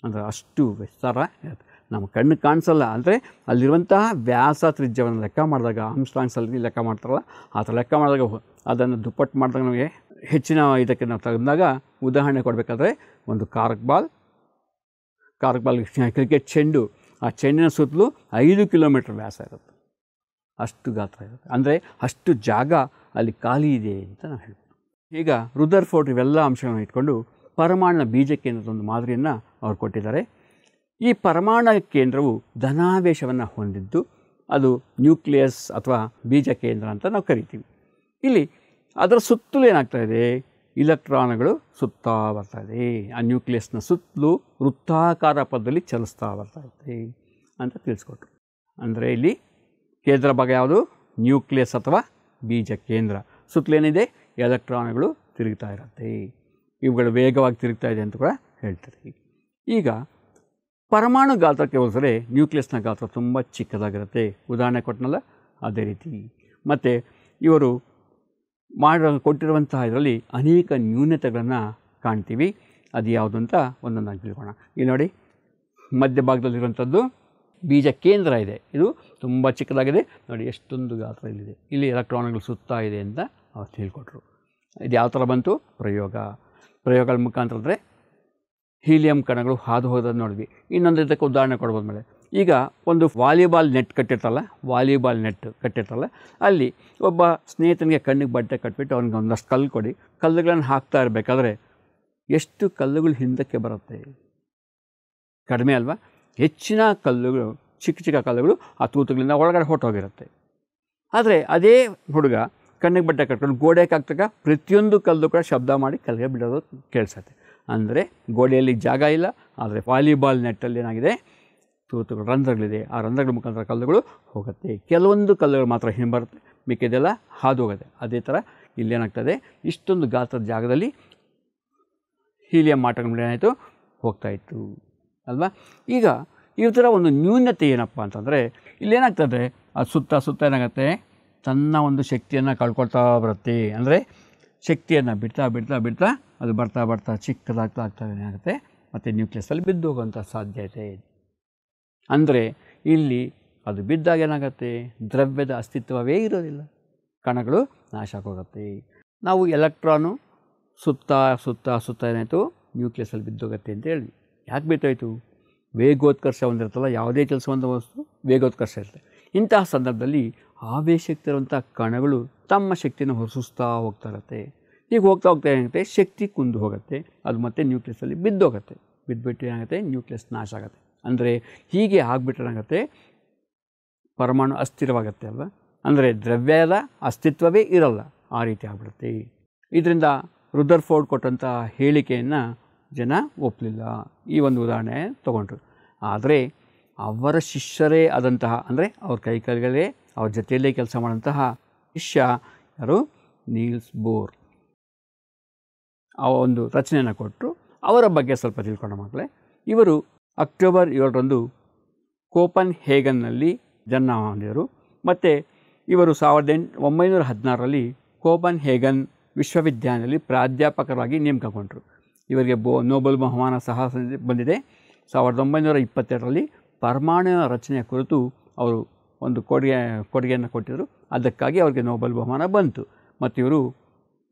ಅಂದರೆ ಅಷ್ಟು ವಿಸ್ತಾರ ಇರುತ್ತೆ ನಮ್ಮ ಕಣ್ಣು ಕಾಣಿಸಲ್ಲ ಅಂದರೆ ಅಲ್ಲಿರುವಂತಹ ವ್ಯಾಸ ತ್ರಿಜ್ಯವನ್ನು ಲೆಕ್ಕ ಮಾಡಿದಾಗ ಆಮ್ಸ್ಟ್ರಾಂಗ್ಸಲ್ಲಿ ಲೆಕ್ಕ ಮಾಡ್ತಾರಲ್ಲ ಆ ಥರ ಲೆಕ್ಕ ಮಾಡಿದಾಗ ಅದನ್ನು ದುಪ್ಪಟ್ಟು ಮಾಡಿದಾಗ ನಮಗೆ ಹೆಚ್ಚಿನ ಇದಕ್ಕೆ ನಾವು ತೆಗೆದಾಗ ಉದಾಹರಣೆ ಕೊಡಬೇಕಾದ್ರೆ ಒಂದು cork ball cork ball cricket ಚೆಂಡು ಆ ಚೆಂಡಿನ ಸುತ್ತಲೂ ಐದು ಕಿಲೋಮೀಟ್ರ್ ವ್ಯಾಸ ಇರುತ್ತೆ ಅಷ್ಟು ಗಾತ್ರ ಇರುತ್ತೆ ಅಂದರೆ ಅಷ್ಟು ಜಾಗ ಅಲ್ಲಿ ಖಾಲಿ ಇದೆ ಅಂತ ನಾವು ಹೇಳ್ತೀನಿ ಈಗ ರುದರ್ ಫೋರ್ಟ್ ಇವೆಲ್ಲ ಅಂಶಗಳನ್ನು ಇಟ್ಕೊಂಡು ಪರಮಾಣು ಬೀಜ ಕೇಂದ್ರದ ಒಂದು ಮಾದರಿಯನ್ನು ಅವರು ಕೊಟ್ಟಿದ್ದಾರೆ ಈ ಪರಮಾಣು ಕೇಂದ್ರವು ಧನಾವೇಶವನ್ನು ಹೊಂದಿದ್ದು ಅದು ನ್ಯೂಕ್ಲಿಯಸ್ ಅಥವಾ ಬೀಜ ಕೇಂದ್ರ ಅಂತ ನಾವು ಕರಿತೀವಿ ಇಲ್ಲಿ ಅದರ ಸುತ್ತಲೂ ಏನಾಗ್ತಾ ಇದೆ ಇಲೆಕ್ಟ್ರಾನ್ಗಳು ಸುತ್ತಾ ಬರ್ತಾಯಿದೆ ಆ ನ್ಯೂಕ್ಲಿಯಸ್ನ ಸುತ್ತಲೂ ವೃತ್ತಾಕಾರ ಪದದಲ್ಲಿ ಚಲಿಸ್ತಾ ಬರ್ತೈತೆ ಅಂತ ತಿಳಿಸ್ಕೊಟ್ರು ಅಂದರೆ ಇಲ್ಲಿ ಕೇಂದ್ರ ಭಾಗ ಯಾವುದು ನ್ಯೂಕ್ಲಿಯಸ್ ಅಥವಾ ಬೀಜ ಕೇಂದ್ರ ಸುತ್ತಲೇನಿದೆ ಎಲೆಕ್ಟ್ರಾನ್ಗಳು ತಿರುಗ್ತಾ ಇರುತ್ತೆ ಇವುಗಳು ವೇಗವಾಗಿ ತಿರುಗ್ತಾ ಇದೆ ಅಂತ ಕೂಡ ಹೇಳ್ತಾರೆ ಈಗ ಪರಮಾಣು ಗಾತ್ರಕ್ಕೆ ಹೋಲಿಸಿದ್ರೆ ನ್ಯೂಕ್ಲಿಯಸ್ನ ಗಾತ್ರ ತುಂಬ ಚಿಕ್ಕದಾಗಿರುತ್ತೆ ಉದಾಹರಣೆ ಕೊಟ್ಟನಲ್ಲ ಅದೇ ರೀತಿ ಮತ್ತು ಇವರು ಮಾಡ ಕೊಟ್ಟಿರುವಂತಹ ಇದರಲ್ಲಿ ಅನೇಕ ನ್ಯೂನತೆಗಳನ್ನು ಕಾಣ್ತೀವಿ ಅದು ಯಾವುದು ಅಂತ ಒಂದೊಂದಾಗಿ ತಿಳ್ಕೊಳ ಈ ನೋಡಿ ಮಧ್ಯಭಾಗದಲ್ಲಿರುವಂಥದ್ದು ಬೀಜ ಕೇಂದ್ರ ಇದೆ ಇದು ತುಂಬ ಚಿಕ್ಕದಾಗಿದೆ ನೋಡಿ ಎಷ್ಟೊಂದು ಗಾತ್ರ ಇಲ್ಲಿದೆ ಇಲ್ಲಿ ಎಲೆಕ್ಟ್ರಾನ್ಗಳು ಸುತ್ತ ಇದೆ ಅಂತ ಅವ್ರು ತಿಳ್ಕೊಟ್ರು ಇದು ಯಾವ ಥರ ಬಂತು ಪ್ರಯೋಗ ಪ್ರಯೋಗಗಳ ಮುಖಾಂತರ ಅಂದರೆ ಹೀಲಿಯಂ ಕಣಗಳು ಹಾದು ಹೋಗೋದನ್ನು ನೋಡಿದ್ವಿ ಇನ್ನೊಂದು ಇದಕ್ಕೆ ಉದಾಹರಣೆ ಕೊಡ್ಬೋದು ಮೇಲೆ ಈಗ ಒಂದು ವಾಲಿಬಾಲ್ ನೆಟ್ ಕಟ್ಟಿರ್ತಲ್ಲ ವಾಲಿಬಾಲ್ ನೆಟ್ ಕಟ್ಟಿರ್ತಲ್ಲ ಅಲ್ಲಿ ಒಬ್ಬ ಸ್ನೇಹಿತನಿಗೆ ಕಣ್ಣಿಗೆ ಬಟ್ಟೆ ಕಟ್ಬಿಟ್ಟು ಅವನಿಗೆ ಒಂದಷ್ಟು ಕಲ್ಲು ಕೊಡಿ ಕಲ್ಲುಗಳನ್ನು ಹಾಕ್ತಾ ಇರಬೇಕಾದ್ರೆ ಎಷ್ಟು ಕಲ್ಲುಗಳು ಹಿಂದಕ್ಕೆ ಬರುತ್ತೆ ಕಡಿಮೆ ಅಲ್ವಾ ಹೆಚ್ಚಿನ ಕಲ್ಲುಗಳು ಚಿಕ್ಕ ಚಿಕ್ಕ ಕಲ್ಲುಗಳು ಆ ತೂತುಗಳಿಂದ ಒಳಗಡೆ ಹೊಟ್ಟೋಗಿರುತ್ತೆ ಆದರೆ ಅದೇ ಹುಡುಗ ಕಣ್ಣಿಗೆ ಬಟ್ಟೆ ಕಟ್ಕೊಂಡು ಗೋಡೆಗೆ ಹಾಕ್ತಾಗ ಪ್ರತಿಯೊಂದು ಕಲ್ಲು ಕೂಡ ಶಬ್ದ ಮಾಡಿ ಕಲ್ಲಿಗೆ ಬಿಡೋದು ಕೇಳಿಸುತ್ತೆ ಅಂದರೆ ಗೋಡೆಯಲ್ಲಿ ಜಾಗ ಇಲ್ಲ ಆದರೆ ವಾಲಿಬಾಲ್ ನೆಟ್ಟಲ್ಲಿ ಏನಾಗಿದೆ ತೂತು ರಂಧ್ರಗಳಿದೆ ಆ ರಂಧ್ರಗಳ ಮುಖಾಂತರ ಕಲ್ಲುಗಳು ಹೋಗುತ್ತೆ ಕೆಲವೊಂದು ಕಲ್ಲುಗಳು ಮಾತ್ರ ಹಿಂಬರುತ್ತೆ ಮಿಕ್ಕಿದೆಲ್ಲ ಹಾದು ಹೋಗುತ್ತೆ ಅದೇ ಥರ ಇಲ್ಲೇನಾಗ್ತದೆ ಇಷ್ಟೊಂದು ಗಾತ್ರದ ಜಾಗದಲ್ಲಿ ಹೀಲಿಯಂ ಮಾಟಗಳು ಏನಾಯಿತು ಹೋಗ್ತಾಯಿತ್ತು ಅಲ್ವಾ ಈಗ ಥರ ಒಂದು ನ್ಯೂನ್ಯತೆ ಏನಪ್ಪ ಅಂತಂದರೆ ಇಲ್ಲೇನಾಗ್ತದೆ ಅದು ಸುತ್ತ ಸುತ್ತ ಏನಾಗುತ್ತೆ ತನ್ನ ಒಂದು ಶಕ್ತಿಯನ್ನು ಕಳ್ಕೊಳ್ತಾ ಬರುತ್ತೆ ಅಂದರೆ ಶಕ್ತಿಯನ್ನು ಬಿಡ್ತಾ ಬಿಡ್ತಾ ಬಿಡ್ತಾ ಅದು ಬರ್ತಾ ಬರ್ತಾ ಚಿಕ್ಕದಾಗ್ತಾ ಆಗ್ತಾ ಏನಾಗುತ್ತೆ ಮತ್ತು ನ್ಯೂಕ್ಲಿಯಸ್ಸಲ್ಲಿ ಬಿದ್ದು ಹೋಗುವಂಥ ಸಾಧ್ಯತೆ ಇದೆ ಅಂದರೆ ಇಲ್ಲಿ ಅದು ಬಿದ್ದಾಗ ಏನಾಗುತ್ತೆ ದ್ರವ್ಯದ ಅಸ್ತಿತ್ವವೇ ಇರೋದಿಲ್ಲ ಕಣಗಳು ನಾಶ ಆಗೋಗುತ್ತೆ ನಾವು ಎಲೆಕ್ಟ್ರಾನು ಸುತ್ತ ಸುತ್ತ ಸುತ್ತ ಏನಾಯಿತು ನ್ಯೂಕ್ಲಿಯಸಲ್ಲಿ ಬಿದ್ದೋಗತ್ತೆ ಅಂತ ಹೇಳಿ ಯಾಕೆ ಬಿದ್ದೋಯ್ತು ವೇಗೋತ್ಕರ್ಷ ಒಂದಿರುತ್ತಲ್ಲ ಯಾವುದೇ ಕೆಲಸ ಒಂದು ವಸ್ತು ವೇಗೋತ್ಕರ್ಷ ಇರುತ್ತೆ ಇಂತಹ ಸಂದರ್ಭದಲ್ಲಿ ಇರುವಂಥ ಕಣಗಳು ತಮ್ಮ ಶಕ್ತಿಯನ್ನು ಹೊರಸುಸ್ತಾ ಹೋಗ್ತಾ ಇರುತ್ತೆ ಈಗ ಹೋಗ್ತಾ ಹೋಗ್ತಾ ಏನಾಗುತ್ತೆ ಶಕ್ತಿ ಕುಂದು ಹೋಗುತ್ತೆ ಅದು ಮತ್ತೆ ನ್ಯೂಕ್ಲಿಯಸ್ಸಲ್ಲಿ ಬಿದ್ದೋಗುತ್ತೆ ಬಿದ್ದುಬಿಟ್ಟು ಏನಾಗುತ್ತೆ ನ್ಯೂಕ್ಲಿಯಸ್ ನಾಶ ಆಗುತ್ತೆ ಅಂದರೆ ಹೀಗೆ ಆಗ್ಬಿಟ್ರಾಗತ್ತೆ ಪರಮಾಣು ಅಸ್ಥಿರವಾಗತ್ತೆ ಅಲ್ವ ಅಂದರೆ ದ್ರವ್ಯದ ಅಸ್ತಿತ್ವವೇ ಇರಲ್ಲ ಆ ರೀತಿ ಆಗ್ಬಿಡುತ್ತೆ ಇದರಿಂದ ರುದರ್ಫೋರ್ಡ್ ಫೋರ್ಡ್ ಕೊಟ್ಟಂಥ ಹೇಳಿಕೆಯನ್ನು ಜನ ಒಪ್ಪಲಿಲ್ಲ ಈ ಒಂದು ಉದಾಹರಣೆ ತಗೊಂಡ್ರು ಆದರೆ ಅವರ ಶಿಷ್ಯರೇ ಆದಂತಹ ಅಂದರೆ ಅವ್ರ ಕೈಕಾಲುಗಳೇ ಅವ್ರ ಜೊತೆಯಲ್ಲೇ ಕೆಲಸ ಮಾಡೋಂತಹ ಶಿಷ್ಯ ಯಾರು ನೀಲ್ಸ್ ಬೋರ್ ಆ ಒಂದು ರಚನೆಯನ್ನು ಕೊಟ್ಟರು ಅವರ ಬಗ್ಗೆ ಸ್ವಲ್ಪ ತಿಳ್ಕೊಂಡ ಮಕ್ಕಳೇ ಇವರು ಅಕ್ಟೋಬರ್ ಏಳರಂದು ಕೋಪನ್ ಹೇಗನ್ನಲ್ಲಿ ಜನ್ಮ ಹೊಂದಿದರು ಮತ್ತು ಇವರು ಸಾವಿರದ ಎಂಟು ಒಂಬೈನೂರ ಹದಿನಾರರಲ್ಲಿ ಕೋಪನ್ ಹೇಗನ್ ವಿಶ್ವವಿದ್ಯಾಲಯದಲ್ಲಿ ಪ್ರಾಧ್ಯಾಪಕರಾಗಿ ನೇಮಕಗೊಂಡರು ಇವರಿಗೆ ಬೋ ನೋಬಲ್ ಬಹುಮಾನ ಸಹ ಬಂದಿದೆ ಸಾವಿರದ ಒಂಬೈನೂರ ಇಪ್ಪತ್ತೆರಡರಲ್ಲಿ ಪರಮಾಣು ರಚನೆಯ ಕುರಿತು ಅವರು ಒಂದು ಕೊಡುಗೆ ಕೊಡುಗೆಯನ್ನು ಕೊಟ್ಟಿದ್ದರು ಅದಕ್ಕಾಗಿ ಅವರಿಗೆ ನೋಬಲ್ ಬಹುಮಾನ ಬಂತು ಮತ್ತು ಇವರು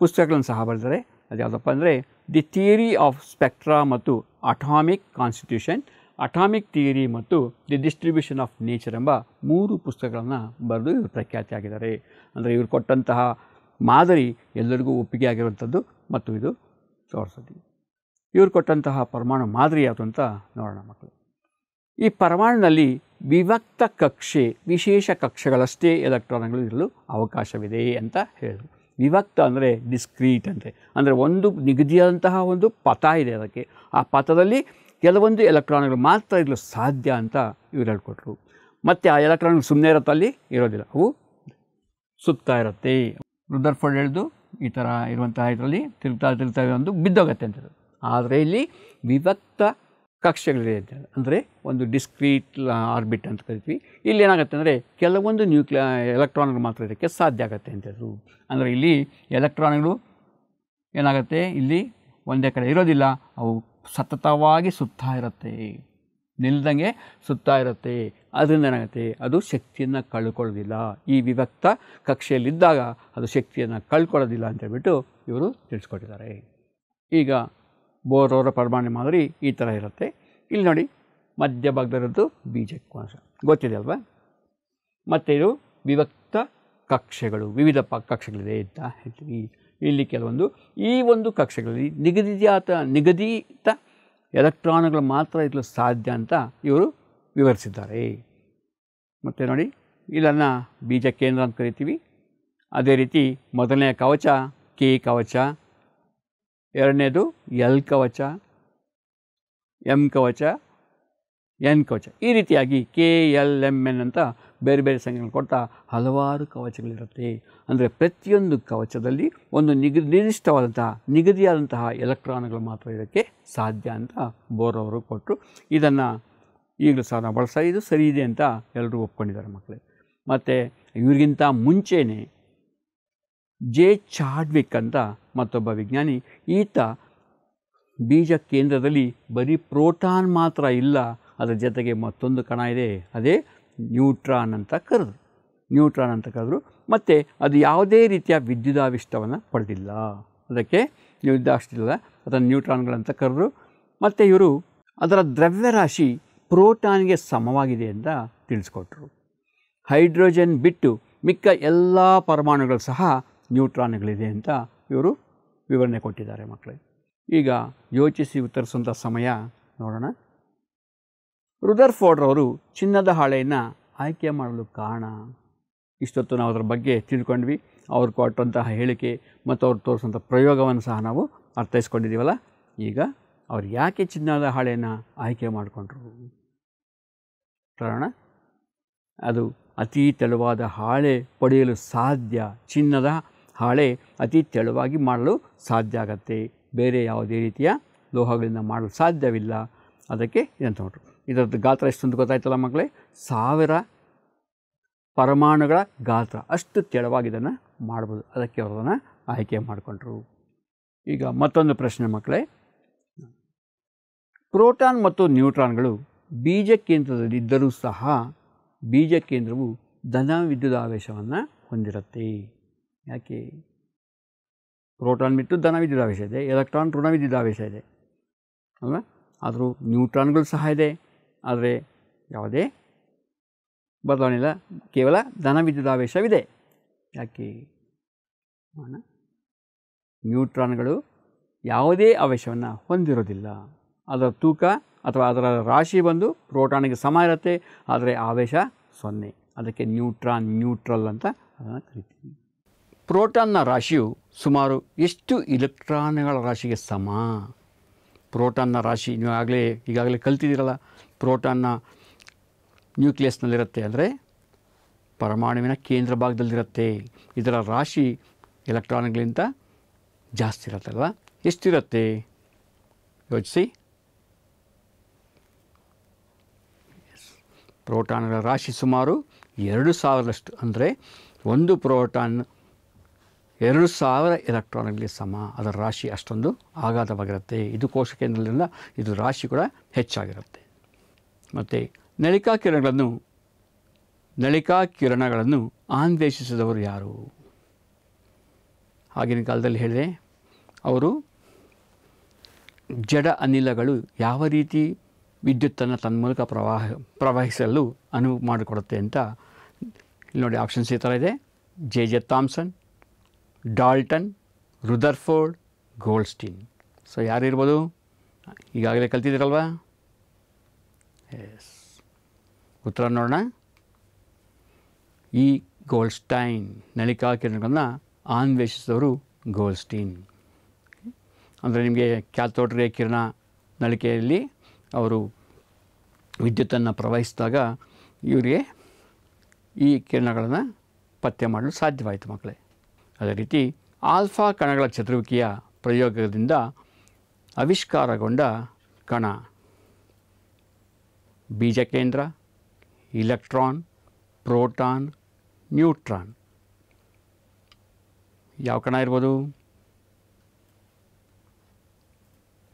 ಪುಸ್ತಕಗಳನ್ನು ಸಹ ಬರೆದರೆ ಅದು ಯಾವುದಪ್ಪ ಅಂದರೆ ದಿ ಥಿಯರಿ ಆಫ್ ಸ್ಪೆಕ್ಟ್ರಾ ಮತ್ತು ಅಟಾಮಿಕ್ ಕಾನ್ಸ್ಟಿಟ್ಯೂಷನ್ ಅಟಾಮಿಕ್ ಥಿಯರಿ ಮತ್ತು ದಿ ಡಿಸ್ಟ್ರಿಬ್ಯೂಷನ್ ಆಫ್ ನೇಚರ್ ಎಂಬ ಮೂರು ಪುಸ್ತಕಗಳನ್ನು ಬರೆದು ಇವರು ಪ್ರಖ್ಯಾತಿಯಾಗಿದ್ದಾರೆ ಅಂದರೆ ಇವರು ಕೊಟ್ಟಂತಹ ಮಾದರಿ ಎಲ್ಲರಿಗೂ ಒಪ್ಪಿಗೆ ಆಗಿರುವಂಥದ್ದು ಮತ್ತು ಇದು ತೋರಿಸೋದು ಇವರು ಕೊಟ್ಟಂತಹ ಪರಮಾಣು ಮಾದರಿ ಯಾವುದು ಅಂತ ನೋಡೋಣ ಮಕ್ಕಳು ಈ ಪರಮಾಣುನಲ್ಲಿ ವಿವಕ್ತ ಕಕ್ಷೆ ವಿಶೇಷ ಕಕ್ಷೆಗಳಷ್ಟೇ ಎಲೆಕ್ಟ್ರಾನ್ಗಳು ಇರಲು ಅವಕಾಶವಿದೆ ಅಂತ ಹೇಳಿದರು ವಿವಕ್ತ ಅಂದರೆ ಡಿಸ್ಕ್ರೀಟ್ ಅಂದರೆ ಅಂದರೆ ಒಂದು ನಿಗದಿಯಾದಂತಹ ಒಂದು ಪಥ ಇದೆ ಅದಕ್ಕೆ ಆ ಪಥದಲ್ಲಿ ಕೆಲವೊಂದು ಎಲೆಕ್ಟ್ರಾನ್ಗಳು ಮಾತ್ರ ಇರಲು ಸಾಧ್ಯ ಅಂತ ಇವರು ಹೇಳ್ಕೊಟ್ರು ಮತ್ತು ಆ ಎಲೆಕ್ಟ್ರಾನ್ಗಳು ಸುಮ್ಮನೆ ಅಲ್ಲಿ ಇರೋದಿಲ್ಲ ಅವು ಸುತ್ತಾ ಇರುತ್ತೆ ರುದರ್ಫೋರ್ಡ್ ಹೇಳಿದು ಈ ಥರ ಇರುವಂತಹ ಇದರಲ್ಲಿ ತಿರುಗ್ತಾ ತಿರುಗ್ತಾ ಒಂದು ಬಿದ್ದೋಗತ್ತೆ ಅಂತ ಆದರೆ ಇಲ್ಲಿ ವಿವಕ್ತ ಕಕ್ಷೆಗಳಿದೆ ಅಂದರೆ ಒಂದು ಡಿಸ್ಕ್ರೀಟ್ ಆರ್ಬಿಟ್ ಅಂತ ಕರಿತೀವಿ ಇಲ್ಲಿ ಏನಾಗುತ್ತೆ ಅಂದರೆ ಕೆಲವೊಂದು ನ್ಯೂಕ್ಲಿಯ ಎಲೆಕ್ಟ್ರಾನ್ಗಳು ಮಾತ್ರ ಇದಕ್ಕೆ ಸಾಧ್ಯ ಆಗುತ್ತೆ ಅಂತ ಹೇಳಿದ್ರು ಅಂದರೆ ಇಲ್ಲಿ ಎಲೆಕ್ಟ್ರಾನ್ಗಳು ಏನಾಗುತ್ತೆ ಇಲ್ಲಿ ಒಂದೇ ಕಡೆ ಇರೋದಿಲ್ಲ ಅವು ಸತತವಾಗಿ ಸುತ್ತಾ ಇರುತ್ತೆ ನಿಲ್ದಂಗೆ ಸುತ್ತಾ ಇರುತ್ತೆ ಅದರಿಂದ ಏನಾಗುತ್ತೆ ಅದು ಶಕ್ತಿಯನ್ನು ಕಳ್ಕೊಳ್ಳೋದಿಲ್ಲ ಈ ವಿಭಕ್ತ ಕಕ್ಷೆಯಲ್ಲಿದ್ದಾಗ ಅದು ಶಕ್ತಿಯನ್ನು ಕಳ್ಕೊಳ್ಳೋದಿಲ್ಲ ಅಂತೇಳ್ಬಿಟ್ಟು ಇವರು ತಿಳಿಸ್ಕೊಟ್ಟಿದ್ದಾರೆ ಈಗ ಬೋರೋರ ಪರಮಾಣು ಮಾದರಿ ಈ ಥರ ಇರುತ್ತೆ ಇಲ್ಲಿ ನೋಡಿ ಮಧ್ಯಭಾಗದಲ್ಲಿರೋದು ಕೋಶ ಗೊತ್ತಿದೆ ಅಲ್ವಾ ಮತ್ತು ಇದು ವಿಭಕ್ತ ಕಕ್ಷೆಗಳು ವಿವಿಧ ಪ ಕಕ್ಷೆಗಳಿದೆ ಅಂತ ಹೇಳ್ತೀವಿ ಇಲ್ಲಿ ಕೆಲವೊಂದು ಈ ಒಂದು ಕಕ್ಷೆಗಳಲ್ಲಿ ನಿಗದಿತ ನಿಗದಿತ ಎಲೆಕ್ಟ್ರಾನ್ಗಳು ಮಾತ್ರ ಇರಲು ಸಾಧ್ಯ ಅಂತ ಇವರು ವಿವರಿಸಿದ್ದಾರೆ ಮತ್ತು ನೋಡಿ ಇದನ್ನು ಬೀಜ ಕೇಂದ್ರ ಅಂತ ಕರಿತೀವಿ ಅದೇ ರೀತಿ ಮೊದಲನೆಯ ಕವಚ ಕೆ ಕವಚ ಎರಡನೇದು ಎಲ್ ಕವಚ ಎಂ ಕವಚ ಎನ್ ಕವಚ ಈ ರೀತಿಯಾಗಿ ಕೆ ಎಲ್ ಎಮ್ ಎನ್ ಅಂತ ಬೇರೆ ಬೇರೆ ಸಂಖ್ಯೆಗಳು ಕೊಡ್ತಾ ಹಲವಾರು ಕವಚಗಳಿರುತ್ತೆ ಅಂದರೆ ಪ್ರತಿಯೊಂದು ಕವಚದಲ್ಲಿ ಒಂದು ನಿಗದಿ ನಿರ್ದಿಷ್ಟವಾದಂತಹ ನಿಗದಿಯಾದಂತಹ ಎಲೆಕ್ಟ್ರಾನ್ಗಳು ಮಾತ್ರ ಇದಕ್ಕೆ ಸಾಧ್ಯ ಅಂತ ಬೋರ್ ಅವರು ಕೊಟ್ಟರು ಇದನ್ನು ಈಗಲೂ ಸಹ ನಾವು ಇದು ಸರಿ ಇದೆ ಅಂತ ಎಲ್ಲರೂ ಒಪ್ಕೊಂಡಿದ್ದಾರೆ ಮಕ್ಕಳಿಗೆ ಮತ್ತು ಇವರಿಗಿಂತ ಮುಂಚೆಯೇ ಜೆ ಚಾಡ್ವಿಕ್ ಅಂತ ಮತ್ತೊಬ್ಬ ವಿಜ್ಞಾನಿ ಈತ ಬೀಜ ಕೇಂದ್ರದಲ್ಲಿ ಬರೀ ಪ್ರೋಟಾನ್ ಮಾತ್ರ ಇಲ್ಲ ಅದರ ಜೊತೆಗೆ ಮತ್ತೊಂದು ಕಣ ಇದೆ ಅದೇ ನ್ಯೂಟ್ರಾನ್ ಅಂತ ಕರೆದ್ರು ನ್ಯೂಟ್ರಾನ್ ಅಂತ ಕರೆದ್ರು ಮತ್ತು ಅದು ಯಾವುದೇ ರೀತಿಯ ವಿದ್ಯುದಾವಿಷ್ಟವನ್ನು ಪಡೆದಿಲ್ಲ ಅದಕ್ಕೆ ವಿದ್ಯುದಾವಿಷ್ಟಿಲ್ಲ ಅದನ್ನು ನ್ಯೂಟ್ರಾನ್ಗಳಂತ ಕರೆದ್ರು ಮತ್ತು ಇವರು ಅದರ ದ್ರವ್ಯರಾಶಿ ಪ್ರೋಟಾನ್ಗೆ ಸಮವಾಗಿದೆ ಅಂತ ತಿಳಿಸ್ಕೊಟ್ರು ಹೈಡ್ರೋಜನ್ ಬಿಟ್ಟು ಮಿಕ್ಕ ಎಲ್ಲ ಪರಮಾಣುಗಳು ಸಹ ನ್ಯೂಟ್ರಾನ್ಗಳಿದೆ ಅಂತ ಇವರು ವಿವರಣೆ ಕೊಟ್ಟಿದ್ದಾರೆ ಮಕ್ಕಳಿಗೆ ಈಗ ಯೋಚಿಸಿ ಉತ್ತರಿಸುವಂಥ ಸಮಯ ನೋಡೋಣ ರುದರ್ ಫೋಡ್ರವರು ಚಿನ್ನದ ಹಾಳೆಯನ್ನು ಆಯ್ಕೆ ಮಾಡಲು ಕಾರಣ ಇಷ್ಟೊತ್ತು ನಾವು ಅದರ ಬಗ್ಗೆ ತಿಳ್ಕೊಂಡ್ವಿ ಅವ್ರು ಕೊಟ್ಟಂತಹ ಹೇಳಿಕೆ ಮತ್ತು ಅವ್ರು ತೋರಿಸುವಂಥ ಪ್ರಯೋಗವನ್ನು ಸಹ ನಾವು ಅರ್ಥೈಸ್ಕೊಂಡಿದ್ದೀವಲ್ಲ ಈಗ ಅವ್ರು ಯಾಕೆ ಚಿನ್ನದ ಹಾಳೆಯನ್ನು ಆಯ್ಕೆ ಮಾಡಿಕೊಂಡ್ರು ಕಾರಣ ಅದು ಅತೀ ತೆಳುವಾದ ಹಾಳೆ ಪಡೆಯಲು ಸಾಧ್ಯ ಚಿನ್ನದ ಹಾಳೆ ಅತಿ ತೆಳುವಾಗಿ ಮಾಡಲು ಸಾಧ್ಯ ಆಗತ್ತೆ ಬೇರೆ ಯಾವುದೇ ರೀತಿಯ ಲೋಹಗಳಿಂದ ಮಾಡಲು ಸಾಧ್ಯವಿಲ್ಲ ಅದಕ್ಕೆ ಇದಂತ ನೋಡ್ರಿ ಇದರದ್ದು ಗಾತ್ರ ಎಷ್ಟೊಂದು ಗೊತ್ತಾಯ್ತಲ್ಲ ಮಕ್ಕಳೇ ಸಾವಿರ ಪರಮಾಣುಗಳ ಗಾತ್ರ ಅಷ್ಟು ತೆಳುವಾಗಿ ಇದನ್ನು ಮಾಡ್ಬೋದು ಅದಕ್ಕೆ ಅವರನ್ನು ಆಯ್ಕೆ ಮಾಡಿಕೊಂಡ್ರು ಈಗ ಮತ್ತೊಂದು ಪ್ರಶ್ನೆ ಮಕ್ಕಳೇ ಪ್ರೋಟಾನ್ ಮತ್ತು ನ್ಯೂಟ್ರಾನ್ಗಳು ಬೀಜ ಕೇಂದ್ರದಲ್ಲಿದ್ದರೂ ಸಹ ಬೀಜ ಕೇಂದ್ರವು ಧನ ವಿದ್ಯುದಾವೇಶವನ್ನು ಹೊಂದಿರುತ್ತೆ ಯಾಕೆ ಪ್ರೋಟಾನ್ ಬಿಟ್ಟು ಆವೇಶ ಇದೆ ಎಲೆಕ್ಟ್ರಾನ್ ಋಣ ಆವೇಶ ಇದೆ ಅಲ್ವಾ ಆದರೂ ನ್ಯೂಟ್ರಾನ್ಗಳು ಸಹ ಇದೆ ಆದರೆ ಯಾವುದೇ ಬದಲಾವಣೆ ಇಲ್ಲ ಕೇವಲ ಆವೇಶವಿದೆ ಯಾಕೆ ನ್ಯೂಟ್ರಾನ್ಗಳು ಯಾವುದೇ ಆವೇಶವನ್ನು ಹೊಂದಿರೋದಿಲ್ಲ ಅದರ ತೂಕ ಅಥವಾ ಅದರ ರಾಶಿ ಬಂದು ಪ್ರೋಟಾನಿಗೆ ಸಮ ಇರುತ್ತೆ ಆದರೆ ಆವೇಶ ಸೊನ್ನೆ ಅದಕ್ಕೆ ನ್ಯೂಟ್ರಾನ್ ನ್ಯೂಟ್ರಲ್ ಅಂತ ಅದನ್ನು ಕರಿತೀನಿ ಪ್ರೋಟಾನ್ನ ರಾಶಿಯು ಸುಮಾರು ಎಷ್ಟು ಇಲೆಕ್ಟ್ರಾನ್ಗಳ ರಾಶಿಗೆ ಸಮ ಪ್ರೋಟಾನ್ನ ರಾಶಿ ನೀವು ಆಗಲೇ ಈಗಾಗಲೇ ಕಲ್ತಿದ್ದೀರಲ್ಲ ಪ್ರೋಟಾನ್ನ ನ್ಯೂಕ್ಲಿಯಸ್ನಲ್ಲಿರುತ್ತೆ ಅಂದರೆ ಪರಮಾಣುವಿನ ಕೇಂದ್ರ ಭಾಗದಲ್ಲಿರುತ್ತೆ ಇದರ ರಾಶಿ ಎಲೆಕ್ಟ್ರಾನ್ಗಳಿಂತ ಜಾಸ್ತಿ ಇರುತ್ತಲ್ವ ಎಷ್ಟಿರುತ್ತೆ ಯೋಚಿಸಿ ಪ್ರೋಟಾನ್ಗಳ ರಾಶಿ ಸುಮಾರು ಎರಡು ಸಾವಿರದಷ್ಟು ಅಂದರೆ ಒಂದು ಪ್ರೋಟಾನ್ ಎರಡು ಸಾವಿರ ಎಲೆಕ್ಟ್ರಾನ್ಗಳಿಗೆ ಸಮ ಅದರ ರಾಶಿ ಅಷ್ಟೊಂದು ಆಘಾತವಾಗಿರುತ್ತೆ ಇದು ಕೋಶ ಕೇಂದ್ರದಿಂದ ಇದು ರಾಶಿ ಕೂಡ ಹೆಚ್ಚಾಗಿರುತ್ತೆ ಮತ್ತು ನಳಿಕಾ ಕಿರಣಗಳನ್ನು ನಳಿಕಾ ಕಿರಣಗಳನ್ನು ಅನ್ವೇಷಿಸಿದವರು ಯಾರು ಆಗಿನ ಕಾಲದಲ್ಲಿ ಹೇಳಿದೆ ಅವರು ಜಡ ಅನಿಲಗಳು ಯಾವ ರೀತಿ ವಿದ್ಯುತ್ತನ್ನು ಮೂಲಕ ಪ್ರವಾಹ ಪ್ರವಹಿಸಲು ಅನುವು ಮಾಡಿಕೊಡುತ್ತೆ ಅಂತ ಇಲ್ಲಿ ನೋಡಿ ಆಪ್ಷನ್ಸ್ ಈ ಥರ ಇದೆ J J Thomson Dalton Rutherford Goldstein so ಯಾರಿರ್ಬೋದು ಈಗಾಗಲೇ ಕಲ್ತಿದ್ದೀರಲ್ವಾ ಎಸ್ ಉತ್ತರ ನೋಡೋಣ ಈ ಗೋಲ್ಸ್ಟೈನ್ ನಳಿಕಾ ಕಿರಣಗಳನ್ನು ಅನ್ವೇಷಿಸಿದವರು ಗೋಲ್ಸ್ಟೀನ್ ಅಂದರೆ ನಿಮಗೆ ಕ್ಯಾಲ್ತೋಟ್ರಿಯ ಕಿರಣ ನಳಿಕೆಯಲ್ಲಿ ಅವರು ವಿದ್ಯುತ್ತನ್ನು ಪ್ರವಹಿಸಿದಾಗ ಇವರಿಗೆ ಈ ಕಿರಣಗಳನ್ನು ಪತ್ತೆ ಮಾಡಲು ಸಾಧ್ಯವಾಯಿತು ಮಕ್ಕಳೇ ಅದೇ ರೀತಿ ಆಲ್ಫಾ ಕಣಗಳ ಚದುರುವಿಕೆಯ ಪ್ರಯೋಗದಿಂದ ಆವಿಷ್ಕಾರಗೊಂಡ ಕಣ ಬೀಜ ಕೇಂದ್ರ ಇಲೆಕ್ಟ್ರಾನ್ ಪ್ರೋಟಾನ್ ನ್ಯೂಟ್ರಾನ್ ಯಾವ ಕಣ ಇರ್ಬೋದು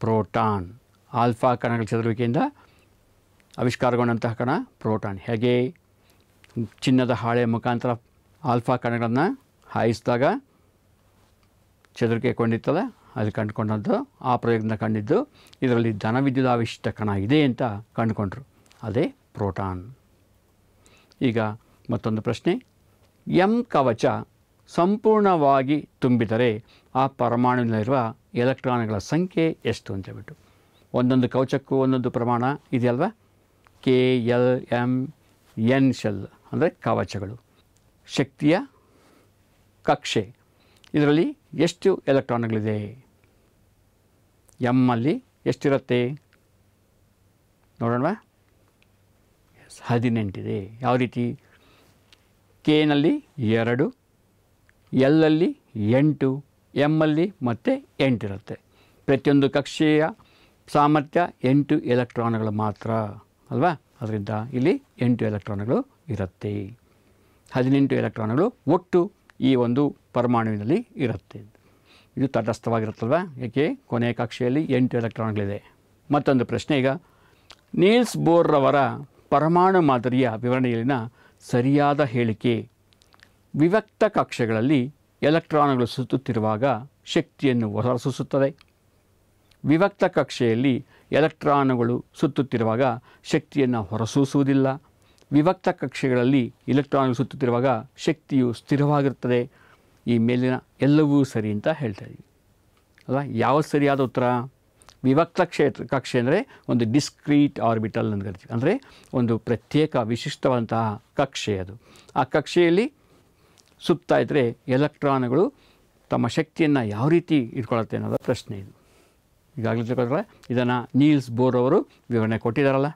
ಪ್ರೋಟಾನ್ ಆಲ್ಫಾ ಕಣಗಳ ಚದುರುವಿಕೆಯಿಂದ ಆವಿಷ್ಕಾರಗೊಂಡಂತಹ ಕಣ ಪ್ರೋಟಾನ್ ಹೇಗೆ ಚಿನ್ನದ ಹಾಳೆಯ ಮುಖಾಂತರ ಆಲ್ಫಾ ಕಣಗಳನ್ನು ಹಾಯಿಸಿದಾಗ ಚದುರಿಕೆ ಕೊಂಡಿತ್ತಲ್ಲ ಅಲ್ಲಿ ಕಂಡುಕೊಂಡದ್ದು ಆ ಪ್ರಯೋಗದಿಂದ ಕಂಡಿದ್ದು ಇದರಲ್ಲಿ ಧನವಿದ್ಯುಲಾವಿಷ್ಟ ಕಣ ಇದೆ ಅಂತ ಕಂಡುಕೊಂಡ್ರು ಅದೇ ಪ್ರೋಟಾನ್ ಈಗ ಮತ್ತೊಂದು ಪ್ರಶ್ನೆ ಎಂ ಕವಚ ಸಂಪೂರ್ಣವಾಗಿ ತುಂಬಿದರೆ ಆ ಪರಮಾಣುವಿನಲ್ಲಿರುವ ಎಲೆಕ್ಟ್ರಾನ್ಗಳ ಸಂಖ್ಯೆ ಎಷ್ಟು ಅಂತ ಹೇಳ್ಬಿಟ್ಟು ಒಂದೊಂದು ಕವಚಕ್ಕೂ ಒಂದೊಂದು ಪ್ರಮಾಣ ಇದೆಯಲ್ವ K L M N shell ಅಂದರೆ ಕವಚಗಳು ಶಕ್ತಿಯ ಕಕ್ಷೆ ಇದರಲ್ಲಿ ಎಷ್ಟು ಎಲೆಕ್ಟ್ರಾನ್ಗಳಿದೆ ಎಮ್ಮಲ್ಲಿ ಎಷ್ಟಿರುತ್ತೆ ನೋಡೋಣ ಎಸ್ ಹದಿನೆಂಟಿದೆ ಯಾವ ರೀತಿ ಕೆನಲ್ಲಿ ಎರಡು ಎಲ್ಲಲ್ಲಿ ಎಂಟು ಎಮ್ಮಲ್ಲಿ ಮತ್ತು ಎಂಟಿರುತ್ತೆ ಪ್ರತಿಯೊಂದು ಕಕ್ಷೆಯ ಸಾಮರ್ಥ್ಯ ಎಂಟು ಎಲೆಕ್ಟ್ರಾನ್ಗಳು ಮಾತ್ರ ಅಲ್ವಾ ಅದರಿಂದ ಇಲ್ಲಿ ಎಂಟು ಎಲೆಕ್ಟ್ರಾನ್ಗಳು ಇರುತ್ತೆ ಹದಿನೆಂಟು ಎಲೆಕ್ಟ್ರಾನ್ಗಳು ಒಟ್ಟು ಈ ಒಂದು ಪರಮಾಣುವಿನಲ್ಲಿ ಇರುತ್ತೆ ಇದು ತಟಸ್ಥವಾಗಿರುತ್ತಲ್ವ ಏಕೆ ಕೊನೆಯ ಕಕ್ಷೆಯಲ್ಲಿ ಎಂಟು ಎಲೆಕ್ಟ್ರಾನ್ಗಳಿದೆ ಮತ್ತೊಂದು ಪ್ರಶ್ನೆ ಈಗ ನೀಲ್ಸ್ ಬೋರ್ರವರ ಪರಮಾಣು ಮಾದರಿಯ ವಿವರಣೆಯಲ್ಲಿನ ಸರಿಯಾದ ಹೇಳಿಕೆ ವಿವಕ್ತ ಕಕ್ಷೆಗಳಲ್ಲಿ ಎಲೆಕ್ಟ್ರಾನ್ಗಳು ಸುತ್ತುತ್ತಿರುವಾಗ ಶಕ್ತಿಯನ್ನು ಹೊರಸೂಸುತ್ತದೆ ವಿವಕ್ತ ಕಕ್ಷೆಯಲ್ಲಿ ಎಲೆಕ್ಟ್ರಾನುಗಳು ಸುತ್ತುತ್ತಿರುವಾಗ ಶಕ್ತಿಯನ್ನು ಹೊರಸೂಸುವುದಿಲ್ಲ ವಿಭಕ್ತ ಕಕ್ಷೆಗಳಲ್ಲಿ ಇಲೆಕ್ಟ್ರಾನ್ ಸುತ್ತುತ್ತಿರುವಾಗ ಶಕ್ತಿಯು ಸ್ಥಿರವಾಗಿರ್ತದೆ ಈ ಮೇಲಿನ ಎಲ್ಲವೂ ಸರಿ ಅಂತ ಹೇಳ್ತಾ ಇದ್ದೀವಿ ಅಲ್ವಾ ಯಾವ ಸರಿಯಾದ ಉತ್ತರ ವಿಭಕ್ತ ಕ್ಷೇತ್ರ ಕಕ್ಷೆ ಅಂದರೆ ಒಂದು ಡಿಸ್ಕ್ರೀಟ್ ಆರ್ಬಿಟಲ್ ಅಂತ ಕರಿತೀವಿ ಅಂದರೆ ಒಂದು ಪ್ರತ್ಯೇಕ ವಿಶಿಷ್ಟವಾದಂತಹ ಕಕ್ಷೆ ಅದು ಆ ಕಕ್ಷೆಯಲ್ಲಿ ಸುತ್ತಾ ಇದ್ದರೆ ಎಲೆಕ್ಟ್ರಾನ್ಗಳು ತಮ್ಮ ಶಕ್ತಿಯನ್ನು ಯಾವ ರೀತಿ ಇಟ್ಕೊಳ್ಳುತ್ತೆ ಅನ್ನೋದು ಪ್ರಶ್ನೆ ಇದು ಈಗಾಗಲೇ ತಿಳ್ಕೊಳ್ತಾರೆ ಇದನ್ನು ನೀಲ್ಸ್ ಬೋರ್ ಅವರು ವಿವರಣೆ ಕೊಟ್ಟಿದ್ದಾರಲ್ಲ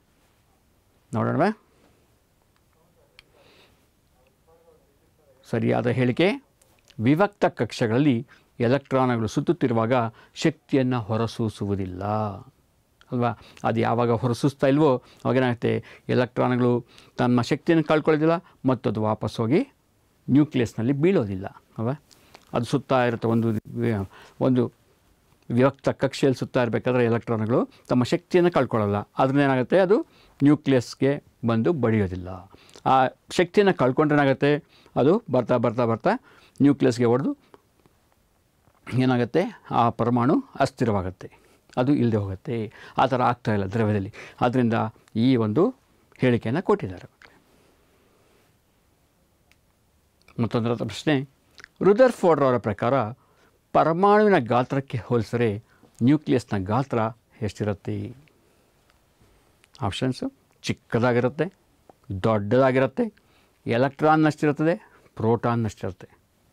ನೋಡೋಣ ಸರಿಯಾದ ಹೇಳಿಕೆ ವಿವಕ್ತ ಕಕ್ಷೆಗಳಲ್ಲಿ ಎಲೆಕ್ಟ್ರಾನ್ಗಳು ಸುತ್ತುತ್ತಿರುವಾಗ ಶಕ್ತಿಯನ್ನು ಹೊರಸೂಸುವುದಿಲ್ಲ ಅಲ್ವಾ ಅದು ಯಾವಾಗ ಹೊರಸೂಸ್ತಾ ಇಲ್ವೋ ಅವಾಗೇನಾಗುತ್ತೆ ಎಲೆಕ್ಟ್ರಾನ್ಗಳು ತಮ್ಮ ಶಕ್ತಿಯನ್ನು ಕಳ್ಕೊಳ್ಳೋದಿಲ್ಲ ಮತ್ತು ಅದು ವಾಪಸ್ ಹೋಗಿ ನ್ಯೂಕ್ಲಿಯಸ್ನಲ್ಲಿ ಬೀಳೋದಿಲ್ಲ ಅಲ್ವಾ ಅದು ಸುತ್ತಾ ಇರುತ್ತೆ ಒಂದು ಒಂದು ವಿವಕ್ತ ಕಕ್ಷೆಯಲ್ಲಿ ಸುತ್ತಾ ಇರಬೇಕಾದ್ರೆ ಎಲೆಕ್ಟ್ರಾನ್ಗಳು ತಮ್ಮ ಶಕ್ತಿಯನ್ನು ಅದರಿಂದ ಏನಾಗುತ್ತೆ ಅದು ನ್ಯೂಕ್ಲಿಯಸ್ಗೆ ಬಂದು ಬಡಿಯೋದಿಲ್ಲ ಆ ಶಕ್ತಿಯನ್ನು ಕಳ್ಕೊಂಡ್ರೇನಾಗುತ್ತೆ ಅದು ಬರ್ತಾ ಬರ್ತಾ ಬರ್ತಾ ನ್ಯೂಕ್ಲಿಯಸ್ಗೆ ಹೊಡೆದು ಏನಾಗುತ್ತೆ ಆ ಪರಮಾಣು ಅಸ್ಥಿರವಾಗುತ್ತೆ ಅದು ಇಲ್ಲದೆ ಹೋಗುತ್ತೆ ಆ ಥರ ಆಗ್ತಾಯಿಲ್ಲ ದ್ರವ್ಯದಲ್ಲಿ ಆದ್ದರಿಂದ ಈ ಒಂದು ಹೇಳಿಕೆಯನ್ನು ಕೊಟ್ಟಿದ್ದಾರೆ ಮತ್ತೊಂದರ ಪ್ರಶ್ನೆ ರುದರ್ ಫೋಡ್ರವರ ಅವರ ಪ್ರಕಾರ ಪರಮಾಣುವಿನ ಗಾತ್ರಕ್ಕೆ ಹೋಲಿಸಿದರೆ ನ್ಯೂಕ್ಲಿಯಸ್ನ ಗಾತ್ರ ಎಷ್ಟಿರುತ್ತೆ ಆಪ್ಷನ್ಸು ಚಿಕ್ಕದಾಗಿರುತ್ತೆ ದೊಡ್ಡದಾಗಿರುತ್ತೆ ಎಲೆಕ್ಟ್ರಾನ್ನಷ್ಟಿರುತ್ತದೆ ಪ್ರೋಟಾನ್ನಷ್ಟಿರುತ್ತೆ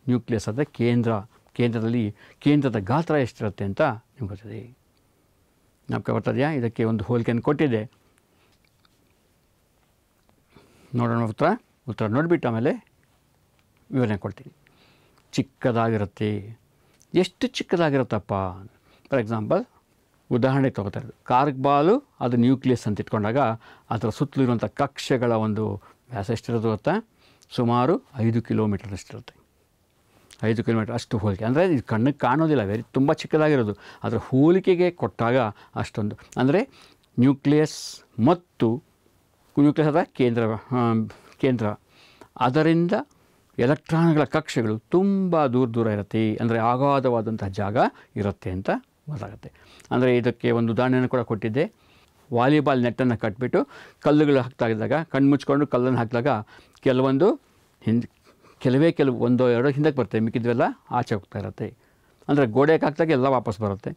ನ್ಯೂಕ್ಲಿಯಸ್ ಅಂದರೆ ಕೇಂದ್ರ ಕೇಂದ್ರದಲ್ಲಿ ಕೇಂದ್ರದ ಗಾತ್ರ ಎಷ್ಟಿರುತ್ತೆ ಅಂತ ನಿಮ್ಗೆ ಗೊತ್ತದೆ ನಾವು ಬರ್ತದೆಯಾ ಇದಕ್ಕೆ ಒಂದು ಹೋಲಿಕೆಯನ್ನು ಕೊಟ್ಟಿದೆ ನೋಡೋಣ ಉತ್ತರ ಉತ್ತರ ನೋಡಿಬಿಟ್ಟು ಆಮೇಲೆ ವಿವರಣೆ ಕೊಡ್ತೀನಿ ಚಿಕ್ಕದಾಗಿರುತ್ತೆ ಎಷ್ಟು ಚಿಕ್ಕದಾಗಿರುತ್ತಪ್ಪ ಫಾರ್ ಎಕ್ಸಾಂಪಲ್ ಉದಾಹರಣೆಗೆ ತಗೋತಾ ಇರೋದು ಕಾರ್ಕ್ ಬಾಲು ಅದು ನ್ಯೂಕ್ಲಿಯಸ್ ಅಂತ ಇಟ್ಕೊಂಡಾಗ ಅದರ ಸುತ್ತಲೂ ಇರುವಂಥ ಕಕ್ಷೆಗಳ ಒಂದು ವ್ಯಾಸ ಎಷ್ಟಿರೋದು ಗೊತ್ತಾ ಸುಮಾರು ಐದು ಅಷ್ಟಿರುತ್ತೆ ಐದು ಕಿಲೋಮೀಟರ್ ಅಷ್ಟು ಹೋಲಿಕೆ ಅಂದರೆ ಇದು ಕಣ್ಣಿಗೆ ಕಾಣೋದಿಲ್ಲ ವೆರಿ ತುಂಬ ಚಿಕ್ಕದಾಗಿರೋದು ಅದರ ಹೋಲಿಕೆಗೆ ಕೊಟ್ಟಾಗ ಅಷ್ಟೊಂದು ಅಂದರೆ ನ್ಯೂಕ್ಲಿಯಸ್ ಮತ್ತು ನ್ಯೂಕ್ಲಿಯಸ್ ಅದ ಕೇಂದ್ರ ಕೇಂದ್ರ ಅದರಿಂದ ಎಲೆಕ್ಟ್ರಾನ್ಗಳ ಕಕ್ಷೆಗಳು ತುಂಬ ದೂರ ದೂರ ಇರುತ್ತೆ ಅಂದರೆ ಆಗಾಧವಾದಂತಹ ಜಾಗ ಇರುತ್ತೆ ಅಂತ ಗೊತ್ತಾಗುತ್ತೆ ಅಂದರೆ ಇದಕ್ಕೆ ಒಂದು ಉದಾಹರಣೆಯನ್ನು ಕೂಡ ಕೊಟ್ಟಿದ್ದೆ ವಾಲಿಬಾಲ್ ನೆಟ್ಟನ್ನು ಕಟ್ಬಿಟ್ಟು ಕಲ್ಲುಗಳು ಹಾಕ್ತಾ ಇದ್ದಾಗ ಕಣ್ಣು ಮುಚ್ಕೊಂಡು ಕಲ್ಲನ್ನು ಹಾಕಿದಾಗ ಕೆಲವೊಂದು ಹಿಂದೆ ಕೆಲವೇ ಕೆಲವು ಒಂದು ಎರಡು ಹಿಂದಕ್ಕೆ ಬರುತ್ತೆ ಮಿಕ್ಕಿದ್ವೆಲ್ಲ ಆಚೆ ಹೋಗ್ತಾ ಇರುತ್ತೆ ಅಂದರೆ ಗೋಡೆಗೆ ಹಾಕಿದಾಗ ಎಲ್ಲ ವಾಪಸ್ ಬರುತ್ತೆ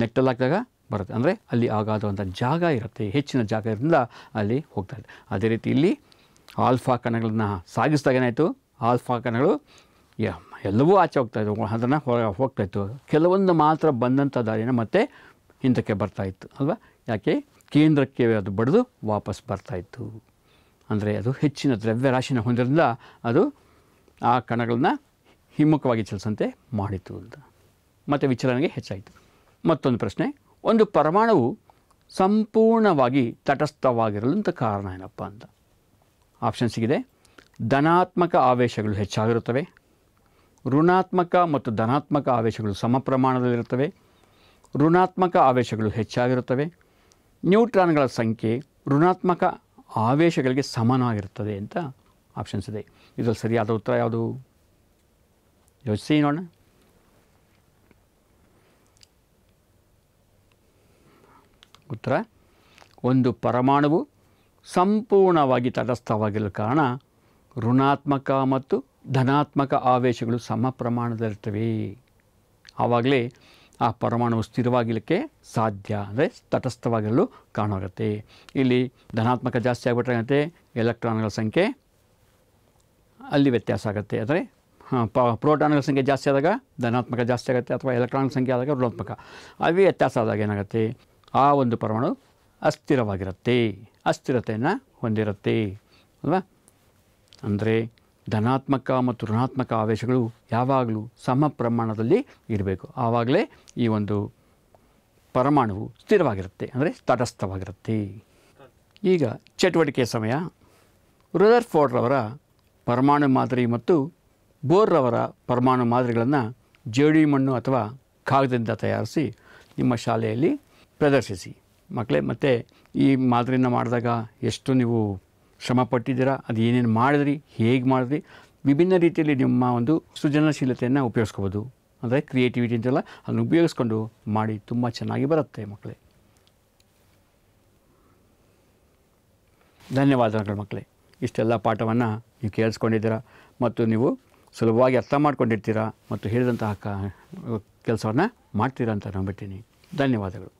ನೆಟ್ಟಲ್ಲಿ ಹಾಕಿದಾಗ ಬರುತ್ತೆ ಅಂದರೆ ಅಲ್ಲಿ ಆಗಾದಂಥ ಜಾಗ ಇರುತ್ತೆ ಹೆಚ್ಚಿನ ಜಾಗ ಇರೋದ್ರಿಂದ ಅಲ್ಲಿ ಹೋಗ್ತಾ ಇದೆ ಅದೇ ರೀತಿ ಇಲ್ಲಿ ಆಲ್ಫಾ ಕಣಗಳನ್ನು ಸಾಗಿಸಿದಾಗ ಏನಾಯಿತು ಆಲ್ಫಾ ಕಣಗಳು ಯಾ ಎಲ್ಲವೂ ಆಚೆ ಹೋಗ್ತಾಯಿತ್ತು ಅದನ್ನು ಹೊರಗೆ ಹೋಗ್ತಾಯಿತ್ತು ಕೆಲವೊಂದು ಮಾತ್ರ ಬಂದಂಥ ದಾರಿನ ಮತ್ತೆ ಹಿಂದಕ್ಕೆ ಬರ್ತಾಯಿತ್ತು ಅಲ್ವಾ ಯಾಕೆ ಕೇಂದ್ರಕ್ಕೆ ಅದು ಬಡಿದು ವಾಪಸ್ ಬರ್ತಾಯಿತ್ತು ಅಂದರೆ ಅದು ಹೆಚ್ಚಿನ ದ್ರವ್ಯರಾಶಿನ ಹೊಂದಿರೋದ್ರಿಂದ ಅದು ಆ ಕಣಗಳನ್ನ ಹಿಮ್ಮುಖವಾಗಿ ಚಲಿಸಂತೆ ಮಾಡಿತು ಅಂತ ಮತ್ತು ವಿಚಲನೆಗೆ ಹೆಚ್ಚಾಯಿತು ಮತ್ತೊಂದು ಪ್ರಶ್ನೆ ಒಂದು ಪರಮಾಣುವು ಸಂಪೂರ್ಣವಾಗಿ ತಟಸ್ಥವಾಗಿರಲಂಥ ಕಾರಣ ಏನಪ್ಪ ಅಂತ ಆಪ್ಷನ್ ಧನಾತ್ಮಕ ಆವೇಶಗಳು ಹೆಚ್ಚಾಗಿರುತ್ತವೆ ಋಣಾತ್ಮಕ ಮತ್ತು ಧನಾತ್ಮಕ ಆವೇಶಗಳು ಸಮ ಪ್ರಮಾಣದಲ್ಲಿರುತ್ತವೆ ಋಣಾತ್ಮಕ ಆವೇಶಗಳು ಹೆಚ್ಚಾಗಿರುತ್ತವೆ ನ್ಯೂಟ್ರಾನ್ಗಳ ಸಂಖ್ಯೆ ಋಣಾತ್ಮಕ ಆವೇಶಗಳಿಗೆ ಸಮನಾಗಿರುತ್ತದೆ ಅಂತ ಆಪ್ಷನ್ಸ್ ಇದೆ ಇದರಲ್ಲಿ ಸರಿಯಾದ ಉತ್ತರ ಯಾವುದು ಯೋಚಿಸಿ ನೋಡೋಣ ಉತ್ತರ ಒಂದು ಪರಮಾಣುವು ಸಂಪೂರ್ಣವಾಗಿ ತಟಸ್ಥವಾಗಿರಲು ಕಾರಣ ಋಣಾತ್ಮಕ ಮತ್ತು ಧನಾತ್ಮಕ ಆವೇಶಗಳು ಸಮ ಪ್ರಮಾಣದಲ್ಲಿರ್ತವೆ ಆವಾಗಲೇ ಆ ಪರಮಾಣು ಸ್ಥಿರವಾಗಿಲಿಕ್ಕೆ ಸಾಧ್ಯ ಅಂದರೆ ತಟಸ್ಥವಾಗಿರಲು ಕಾಣೋಗುತ್ತೆ ಇಲ್ಲಿ ಧನಾತ್ಮಕ ಜಾಸ್ತಿ ಆಗಿಬಿಟ್ರೆ ಎಲೆಕ್ಟ್ರಾನ್ಗಳ ಸಂಖ್ಯೆ ಅಲ್ಲಿ ವ್ಯತ್ಯಾಸ ಆಗುತ್ತೆ ಅಂದರೆ ಪ್ರೋಟಾನ್ಗಳ ಸಂಖ್ಯೆ ಜಾಸ್ತಿ ಆದಾಗ ಧನಾತ್ಮಕ ಜಾಸ್ತಿ ಆಗುತ್ತೆ ಅಥವಾ ಎಲೆಕ್ಟ್ರಾನ್ ಸಂಖ್ಯೆ ಆದಾಗ ಋಣಾತ್ಮಕ ಅವೇ ವ್ಯತ್ಯಾಸ ಆದಾಗ ಏನಾಗುತ್ತೆ ಆ ಒಂದು ಪರಮಾಣು ಅಸ್ಥಿರವಾಗಿರುತ್ತೆ ಅಸ್ಥಿರತೆಯನ್ನು ಹೊಂದಿರುತ್ತೆ ಅಲ್ವಾ ಅಂದರೆ ಧನಾತ್ಮಕ ಮತ್ತು ಋಣಾತ್ಮಕ ಆವೇಶಗಳು ಯಾವಾಗಲೂ ಸಮ ಪ್ರಮಾಣದಲ್ಲಿ ಇರಬೇಕು ಆವಾಗಲೇ ಈ ಒಂದು ಪರಮಾಣುವು ಸ್ಥಿರವಾಗಿರುತ್ತೆ ಅಂದರೆ ತಟಸ್ಥವಾಗಿರುತ್ತೆ ಈಗ ಚಟುವಟಿಕೆ ಸಮಯ ರುದರ್ ಫೋರ್ಡ್ರವರ ಪರಮಾಣು ಮಾದರಿ ಮತ್ತು ಬೋರ್ರವರ ಪರಮಾಣು ಮಾದರಿಗಳನ್ನು ಜೇಡಿ ಮಣ್ಣು ಅಥವಾ ಕಾಗದದಿಂದ ತಯಾರಿಸಿ ನಿಮ್ಮ ಶಾಲೆಯಲ್ಲಿ ಪ್ರದರ್ಶಿಸಿ ಮಕ್ಕಳೇ ಮತ್ತು ಈ ಮಾದರಿನ ಮಾಡಿದಾಗ ಎಷ್ಟು ನೀವು ಶ್ರಮ ಪಟ್ಟಿದ್ದೀರಾ ಅದು ಏನೇನು ಮಾಡಿದ್ರಿ ಹೇಗೆ ಮಾಡಿದ್ರಿ ವಿಭಿನ್ನ ರೀತಿಯಲ್ಲಿ ನಿಮ್ಮ ಒಂದು ಸೃಜನಶೀಲತೆಯನ್ನು ಉಪಯೋಗಿಸ್ಕೋಬೋದು ಅಂದರೆ ಕ್ರಿಯೇಟಿವಿಟಿ ಅಂತೆಲ್ಲ ಅದನ್ನು ಉಪಯೋಗಿಸ್ಕೊಂಡು ಮಾಡಿ ತುಂಬ ಚೆನ್ನಾಗಿ ಬರುತ್ತೆ ಮಕ್ಕಳೇ ಧನ್ಯವಾದಗಳು ಮಕ್ಕಳೇ ಇಷ್ಟೆಲ್ಲ ಪಾಠವನ್ನು ನೀವು ಕೇಳಿಸ್ಕೊಂಡಿದ್ದೀರಾ ಮತ್ತು ನೀವು ಸುಲಭವಾಗಿ ಅರ್ಥ ಮಾಡ್ಕೊಂಡಿರ್ತೀರಾ ಮತ್ತು ಹೇಳಿದಂತಹ ಕ ಕೆಲಸವನ್ನು ಮಾಡ್ತೀರಾ ಅಂತ ನಂಬಿಟ್ಟೀನಿ ಧನ್ಯವಾದಗಳು